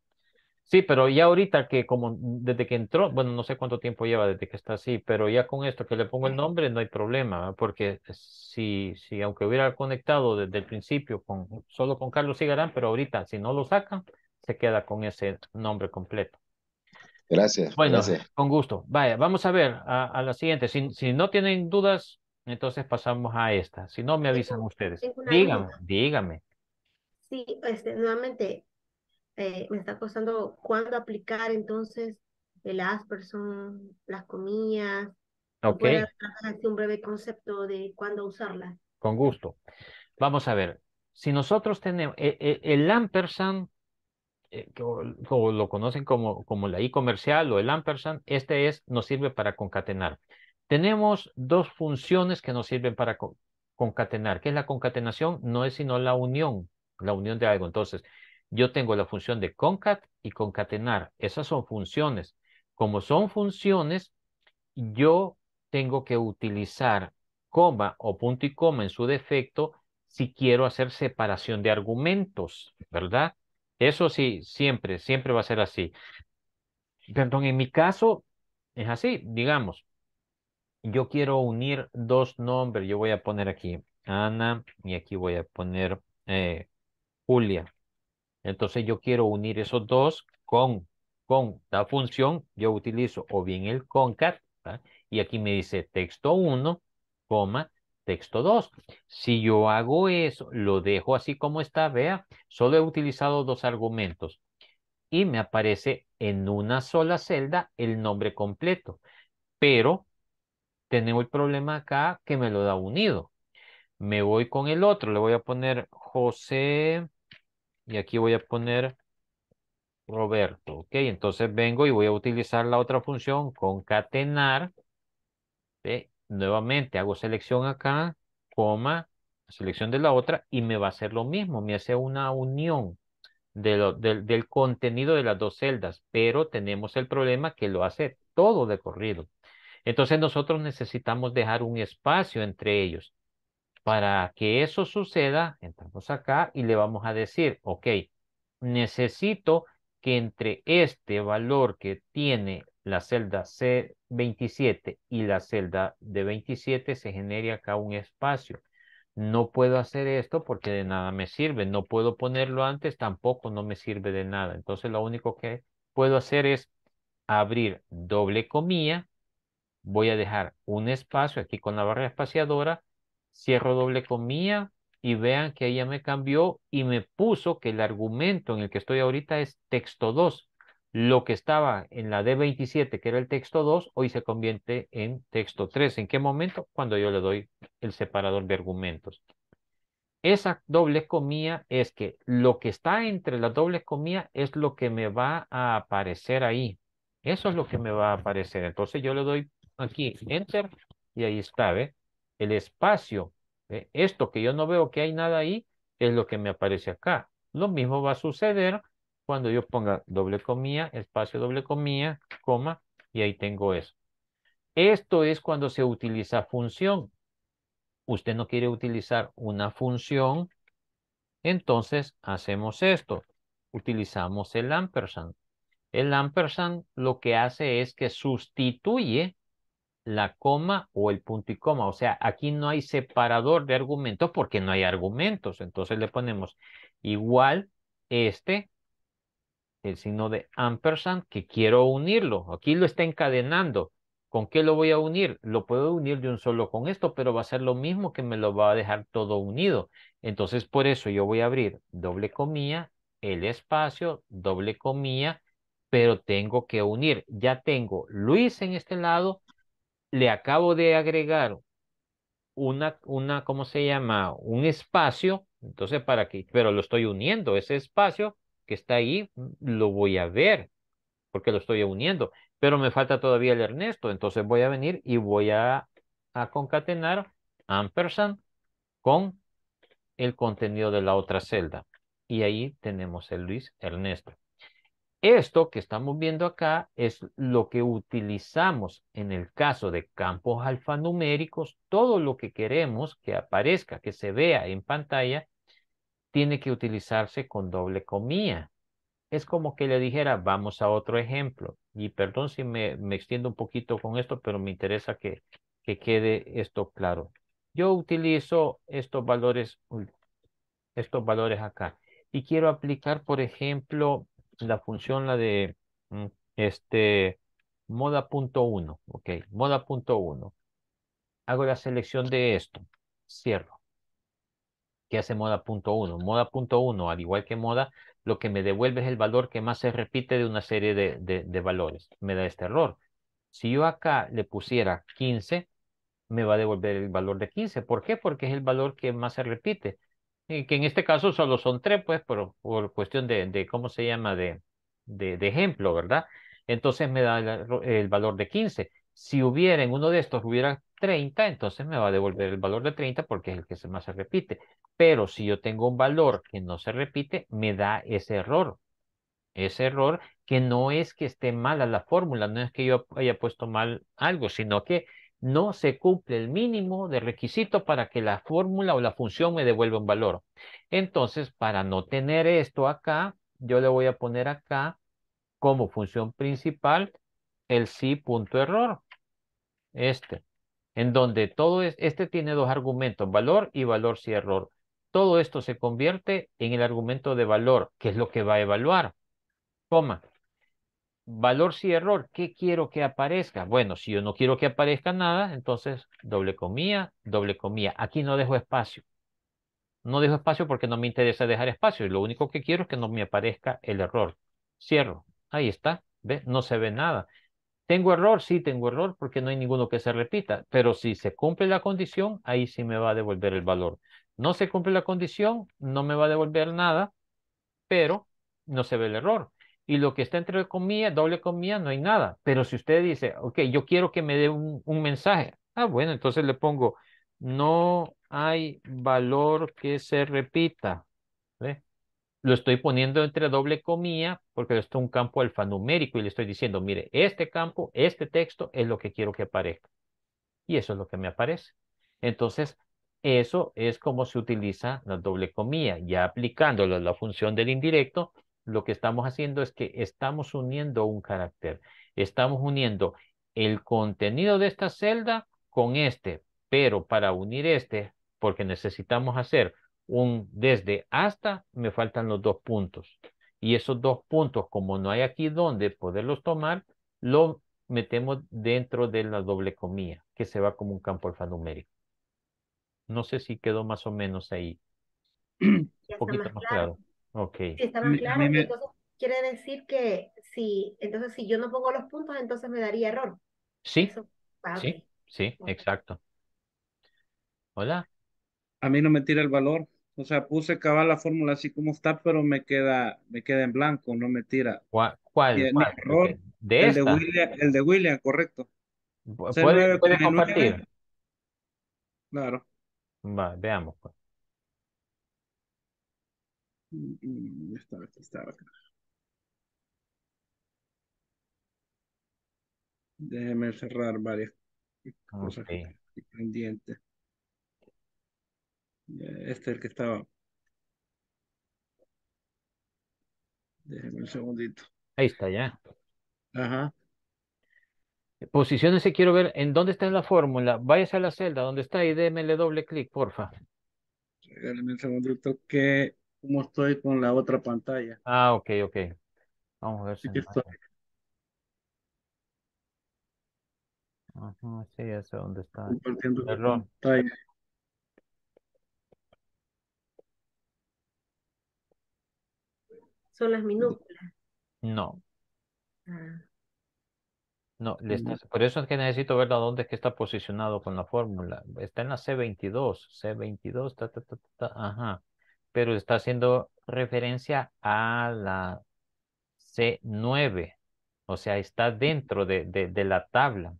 Sí, pero ya ahorita que como desde que entró, bueno, no sé cuánto tiempo lleva desde que está así, pero ya con esto que le pongo el nombre no hay problema, porque si, si aunque hubiera conectado desde el principio con solo con Carlos Cigarán, pero ahorita si no lo sacan, se queda con ese nombre completo.
Gracias. Bueno,
con gusto. Vaya, vamos a ver a, la siguiente. Si, si, no tienen dudas, entonces pasamos a esta. Si no, me avisan ustedes. díganme, dígame, dígame.
Sí, este, nuevamente, eh, me está costando cuándo aplicar entonces el Asperson, las comillas. Ok. un breve concepto de cuándo usarla?
Con gusto. Vamos a ver. Si nosotros tenemos e, e, el ampersand, eh, o, lo conocen como, como la I comercial o el ampersand, este es, nos sirve para concatenar. Tenemos dos funciones que nos sirven para concatenar. ¿Qué es la concatenación? No es sino la unión, la unión de algo. Entonces, yo tengo la función de concat y concatenar. Esas son funciones. Como son funciones, yo tengo que utilizar coma o punto y coma en su defecto si quiero hacer separación de argumentos, ¿verdad? Eso sí, siempre, siempre va a ser así. Perdón, en mi caso es así, digamos. Yo quiero unir dos nombres. Yo voy a poner aquí Ana y aquí voy a poner eh, Julia. Entonces yo quiero unir esos dos con, con la función, yo utilizo o bien el concat, y aquí me dice texto 1, coma, texto 2. Si yo hago eso, lo dejo así como está, vea, solo he utilizado dos argumentos y me aparece en una sola celda el nombre completo, pero tenemos el problema acá que me lo da unido. Me voy con el otro, le voy a poner José y aquí voy a poner Roberto, ¿ok? Entonces vengo y voy a utilizar la otra función concatenar. Nuevamente hago selección acá, coma, selección de la otra y me va a hacer lo mismo, me hace una unión de lo, del contenido de las dos celdas, pero tenemos el problema que lo hace todo de corrido. Entonces nosotros necesitamos dejar un espacio entre ellos. Para que eso suceda, entramos acá y le vamos a decir, ok, necesito que entre este valor que tiene la celda C27 y la celda D27 se genere acá un espacio. No puedo hacer esto porque de nada me sirve. No puedo ponerlo antes, tampoco no me sirve de nada. Entonces lo único que puedo hacer es abrir doble comilla. Voy a dejar un espacio aquí con la barra espaciadora cierro doble comilla y vean que ella me cambió y me puso que el argumento en el que estoy ahorita es texto 2. Lo que estaba en la D27, que era el texto 2, hoy se convierte en texto 3. ¿En qué momento? Cuando yo le doy el separador de argumentos. Esa doble comilla es que lo que está entre las doble comillas es lo que me va a aparecer ahí. Eso es lo que me va a aparecer. Entonces yo le doy aquí Enter y ahí está, ¿ve? el espacio. ¿eh? Esto que yo no veo que hay nada ahí es lo que me aparece acá. Lo mismo va a suceder cuando yo ponga doble comilla, espacio doble comilla, coma, y ahí tengo eso. Esto es cuando se utiliza función. Usted no quiere utilizar una función, entonces hacemos esto. Utilizamos el ampersand. El ampersand lo que hace es que sustituye la coma o el punto y coma. O sea, aquí no hay separador de argumentos porque no hay argumentos. Entonces le ponemos igual este, el signo de ampersand, que quiero unirlo. Aquí lo está encadenando. ¿Con qué lo voy a unir? Lo puedo unir de un solo con esto, pero va a ser lo mismo que me lo va a dejar todo unido. Entonces, por eso yo voy a abrir doble comilla, el espacio, doble comilla, pero tengo que unir. Ya tengo Luis en este lado, le acabo de agregar una, una, ¿cómo se llama? Un espacio, entonces para que, pero lo estoy uniendo, ese espacio que está ahí lo voy a ver, porque lo estoy uniendo, pero me falta todavía el Ernesto, entonces voy a venir y voy a, a concatenar ampersand con el contenido de la otra celda. Y ahí tenemos el Luis Ernesto. Esto que estamos viendo acá es lo que utilizamos en el caso de campos alfanuméricos. Todo lo que queremos que aparezca, que se vea en pantalla, tiene que utilizarse con doble comía Es como que le dijera, vamos a otro ejemplo. Y perdón si me, me extiendo un poquito con esto, pero me interesa que, que quede esto claro. Yo utilizo estos valores, estos valores acá. Y quiero aplicar, por ejemplo, la función, la de mm, este, punto uno, ok, uno, Hago la selección de esto, cierro. ¿Qué hace moda punto uno? punto uno, al igual que moda, lo que me devuelve es el valor que más se repite de una serie de, de, de valores. Me da este error. Si yo acá le pusiera 15, me va a devolver el valor de 15. ¿Por qué? Porque es el valor que más se repite que en este caso solo son tres, pues, por, por cuestión de, de, ¿cómo se llama?, de, de, de ejemplo, ¿verdad? Entonces me da el, valor de 15. Si hubiera en uno de estos, hubiera 30, entonces me va a devolver el valor de 30 porque es el que se más se repite. Pero si yo tengo un valor que no se repite, me da ese error. Ese error que no es que esté mala la fórmula, no es que yo haya puesto mal algo, sino que no se cumple el mínimo de requisito para que la fórmula o la función me devuelva un valor. Entonces, para no tener esto acá, yo le voy a poner acá como función principal el error Este, en donde todo es, este tiene dos argumentos, valor y valor si error. Todo esto se convierte en el argumento de valor, que es lo que va a evaluar. Coma, valor si error, ¿qué quiero que aparezca? Bueno, si yo no quiero que aparezca nada, entonces doble comía, doble comía. Aquí no dejo espacio. No dejo espacio porque no me interesa dejar espacio. Y lo único que quiero es que no me aparezca el error. Cierro. Ahí está. ¿Ve? No se ve nada. ¿Tengo error? Sí, tengo error porque no hay ninguno que se repita. Pero si se cumple la condición, ahí sí me va a devolver el valor. No se cumple la condición, no me va a devolver nada, pero no se ve el error y lo que está entre comillas, doble comillas, no hay nada. Pero si usted dice, ok, yo quiero que me dé un, mensaje, ah, bueno, entonces le pongo, no hay valor que se repita. Lo estoy poniendo entre doble comilla porque esto es un campo alfanumérico y le estoy diciendo, mire, este campo, este texto es lo que quiero que aparezca. Y eso es lo que me aparece. Entonces, eso es como se utiliza la doble comilla. Ya aplicándolo a la función del indirecto, lo que estamos haciendo es que estamos uniendo un carácter. Estamos uniendo el contenido de esta celda con este, pero para unir este, porque necesitamos hacer un desde hasta, me faltan los dos puntos. Y esos dos puntos, como no hay aquí donde poderlos tomar, lo metemos dentro de la doble comilla, que se va como un campo alfanumérico. No sé si quedó más o menos ahí.
Un poquito más claro.
Si está claro. Entonces,
quiere decir que si, entonces, si yo no pongo los puntos, entonces me daría error.
Sí.
Ah, sí, sí, exacto.
Hola. A mí no me tira el valor. O sea, puse cabal la fórmula así como está, pero me queda, me queda en blanco, no me tira. ¿Cuál? el, Error, ¿De el, de William, correcto. puede compartir? Claro. Vale, veamos. Pues.
Mm,
Déjeme cerrar varias cosas pendientes. Este es el que estaba. Déjeme un segundito.
Ahí está ya. Ajá. Posiciones, quiero ver en dónde está la fórmula. Váyase a la celda donde está y démele doble
clic, porfa. Déjeme un segundito que cómo estoy con la otra pantalla.
Ah, ok, ok. Vamos a ver si.
sí, ya sé dónde está. Compartiendo
Son las minúsculas. No. Ah.
No, por eso es que necesito ver dónde es que está posicionado con la fórmula. Está en la C22, C22, ajá pero está haciendo referencia a la C9, o sea, está dentro de, la tabla.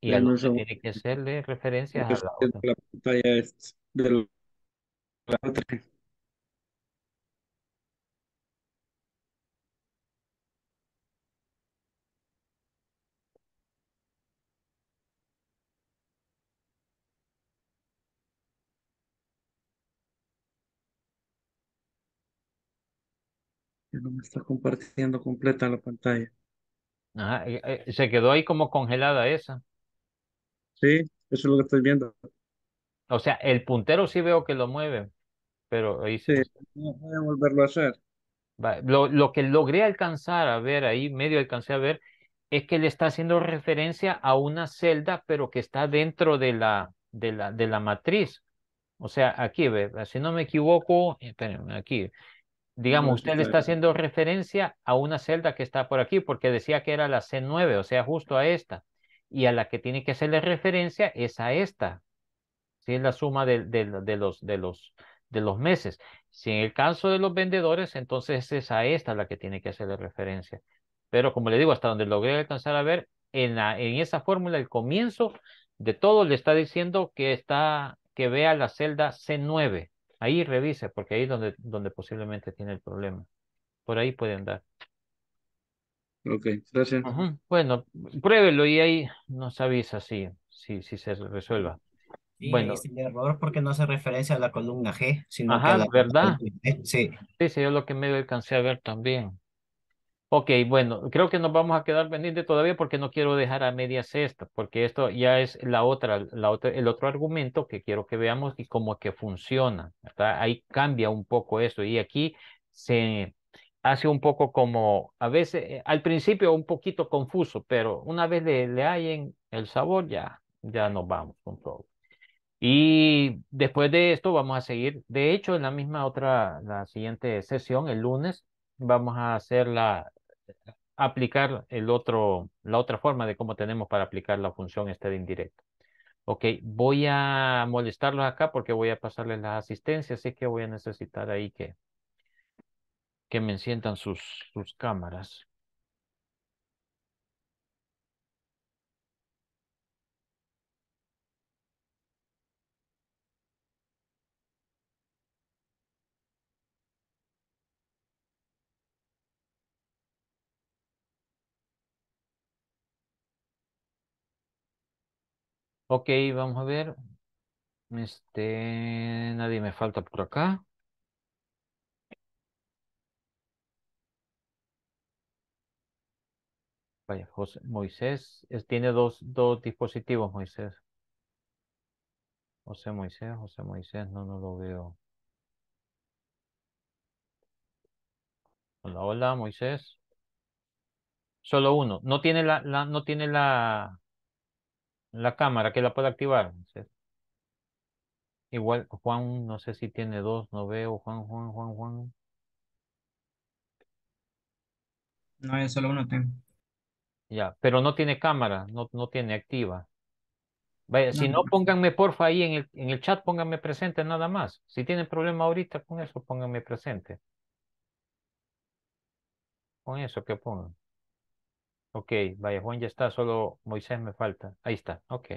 Y algo que tiene que hacerle referencia a la otra.
La pantalla de la otra. me está compartiendo completa la pantalla.
Ah, eh, se quedó ahí como congelada esa.
Sí, eso es lo que estoy viendo.
O sea, el puntero sí veo que lo mueve, pero ahí sí. No voy a volverlo a hacer. Lo, lo que logré alcanzar a ver ahí, medio alcancé a ver, es que le está haciendo referencia a una celda, pero que está dentro de la, de la, de la matriz. O sea, aquí, si no me equivoco, eh, espérenme, aquí, Digamos, usted le está haciendo referencia a una celda que está por aquí, porque decía que era la C9, o sea, justo a esta. Y a la que tiene que hacerle referencia es a esta. Si es la suma de, los, de, los, de los meses. Si en el caso de los vendedores, entonces es a esta la que tiene que hacerle referencia. Pero como le digo, hasta donde logré alcanzar a ver, en, la, en esa fórmula, el comienzo de todo le está diciendo que, está, que vea la celda C9 Ahí revisa, porque ahí es donde, donde posiblemente tiene el problema. Por ahí pueden dar.
Ok, gracias.
Bueno, pruébelo y ahí nos avisa si, si, se resuelva. Y bueno. Y
error porque no hace referencia a la columna G, sino a la
¿verdad? Sí. Sí, sí, yo lo que me alcancé a ver también. Ok, bueno, creo que nos vamos a quedar pendiente todavía porque no quiero dejar a medias esto, porque esto ya es la otra, la otra, el otro argumento que quiero que veamos y cómo que funciona, Ahí cambia un poco esto y aquí se hace un poco como, a veces, eh, al principio un poquito confuso, pero una vez le, le hallen el sabor, ya, ya nos vamos con todo. Y después de esto vamos a seguir, de hecho, en la misma otra, la siguiente sesión, el lunes, vamos a hacer la, aplicar el otro, la otra forma de cómo tenemos para aplicar la función este de indirecto. Ok, voy a molestarlos acá porque voy a pasarles las asistencias, así que voy a necesitar ahí que, que me enciendan sus, sus cámaras. Ok, vamos a ver. Este, nadie me falta por acá. Vaya, José, Moisés tiene dos, dos dispositivos, Moisés. José Moisés, José Moisés, no, no lo veo. Hola, hola, Moisés. Solo uno. No tiene la no tiene la, la cámara, que la puede activar. Igual Juan, no sé si tiene dos, no veo. Juan, Juan, Juan, Juan.
No, yo solo uno tengo. Ya,
pero no tiene cámara, no, no tiene activa. Vaya, si no, pónganme porfa ahí en el, en el chat, pónganme presente nada más. Si tienen problema ahorita con eso, pónganme presente. Con eso que pongan. Ok, vaya, Juan ya está, solo Moisés me falta. Ahí está, ok.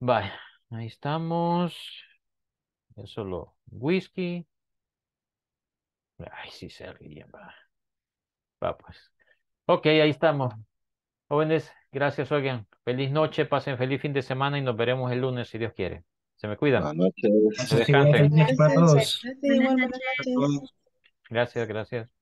Vaya, ahí estamos. Es solo whisky. Ay, sí se ríen, va. Va, pues. Ok, ahí estamos. Jóvenes, gracias, oigan. Feliz noche, pasen feliz fin de semana y nos veremos el lunes, si Dios quiere. Se me cuidan. Buenas noches. Gracias, gracias.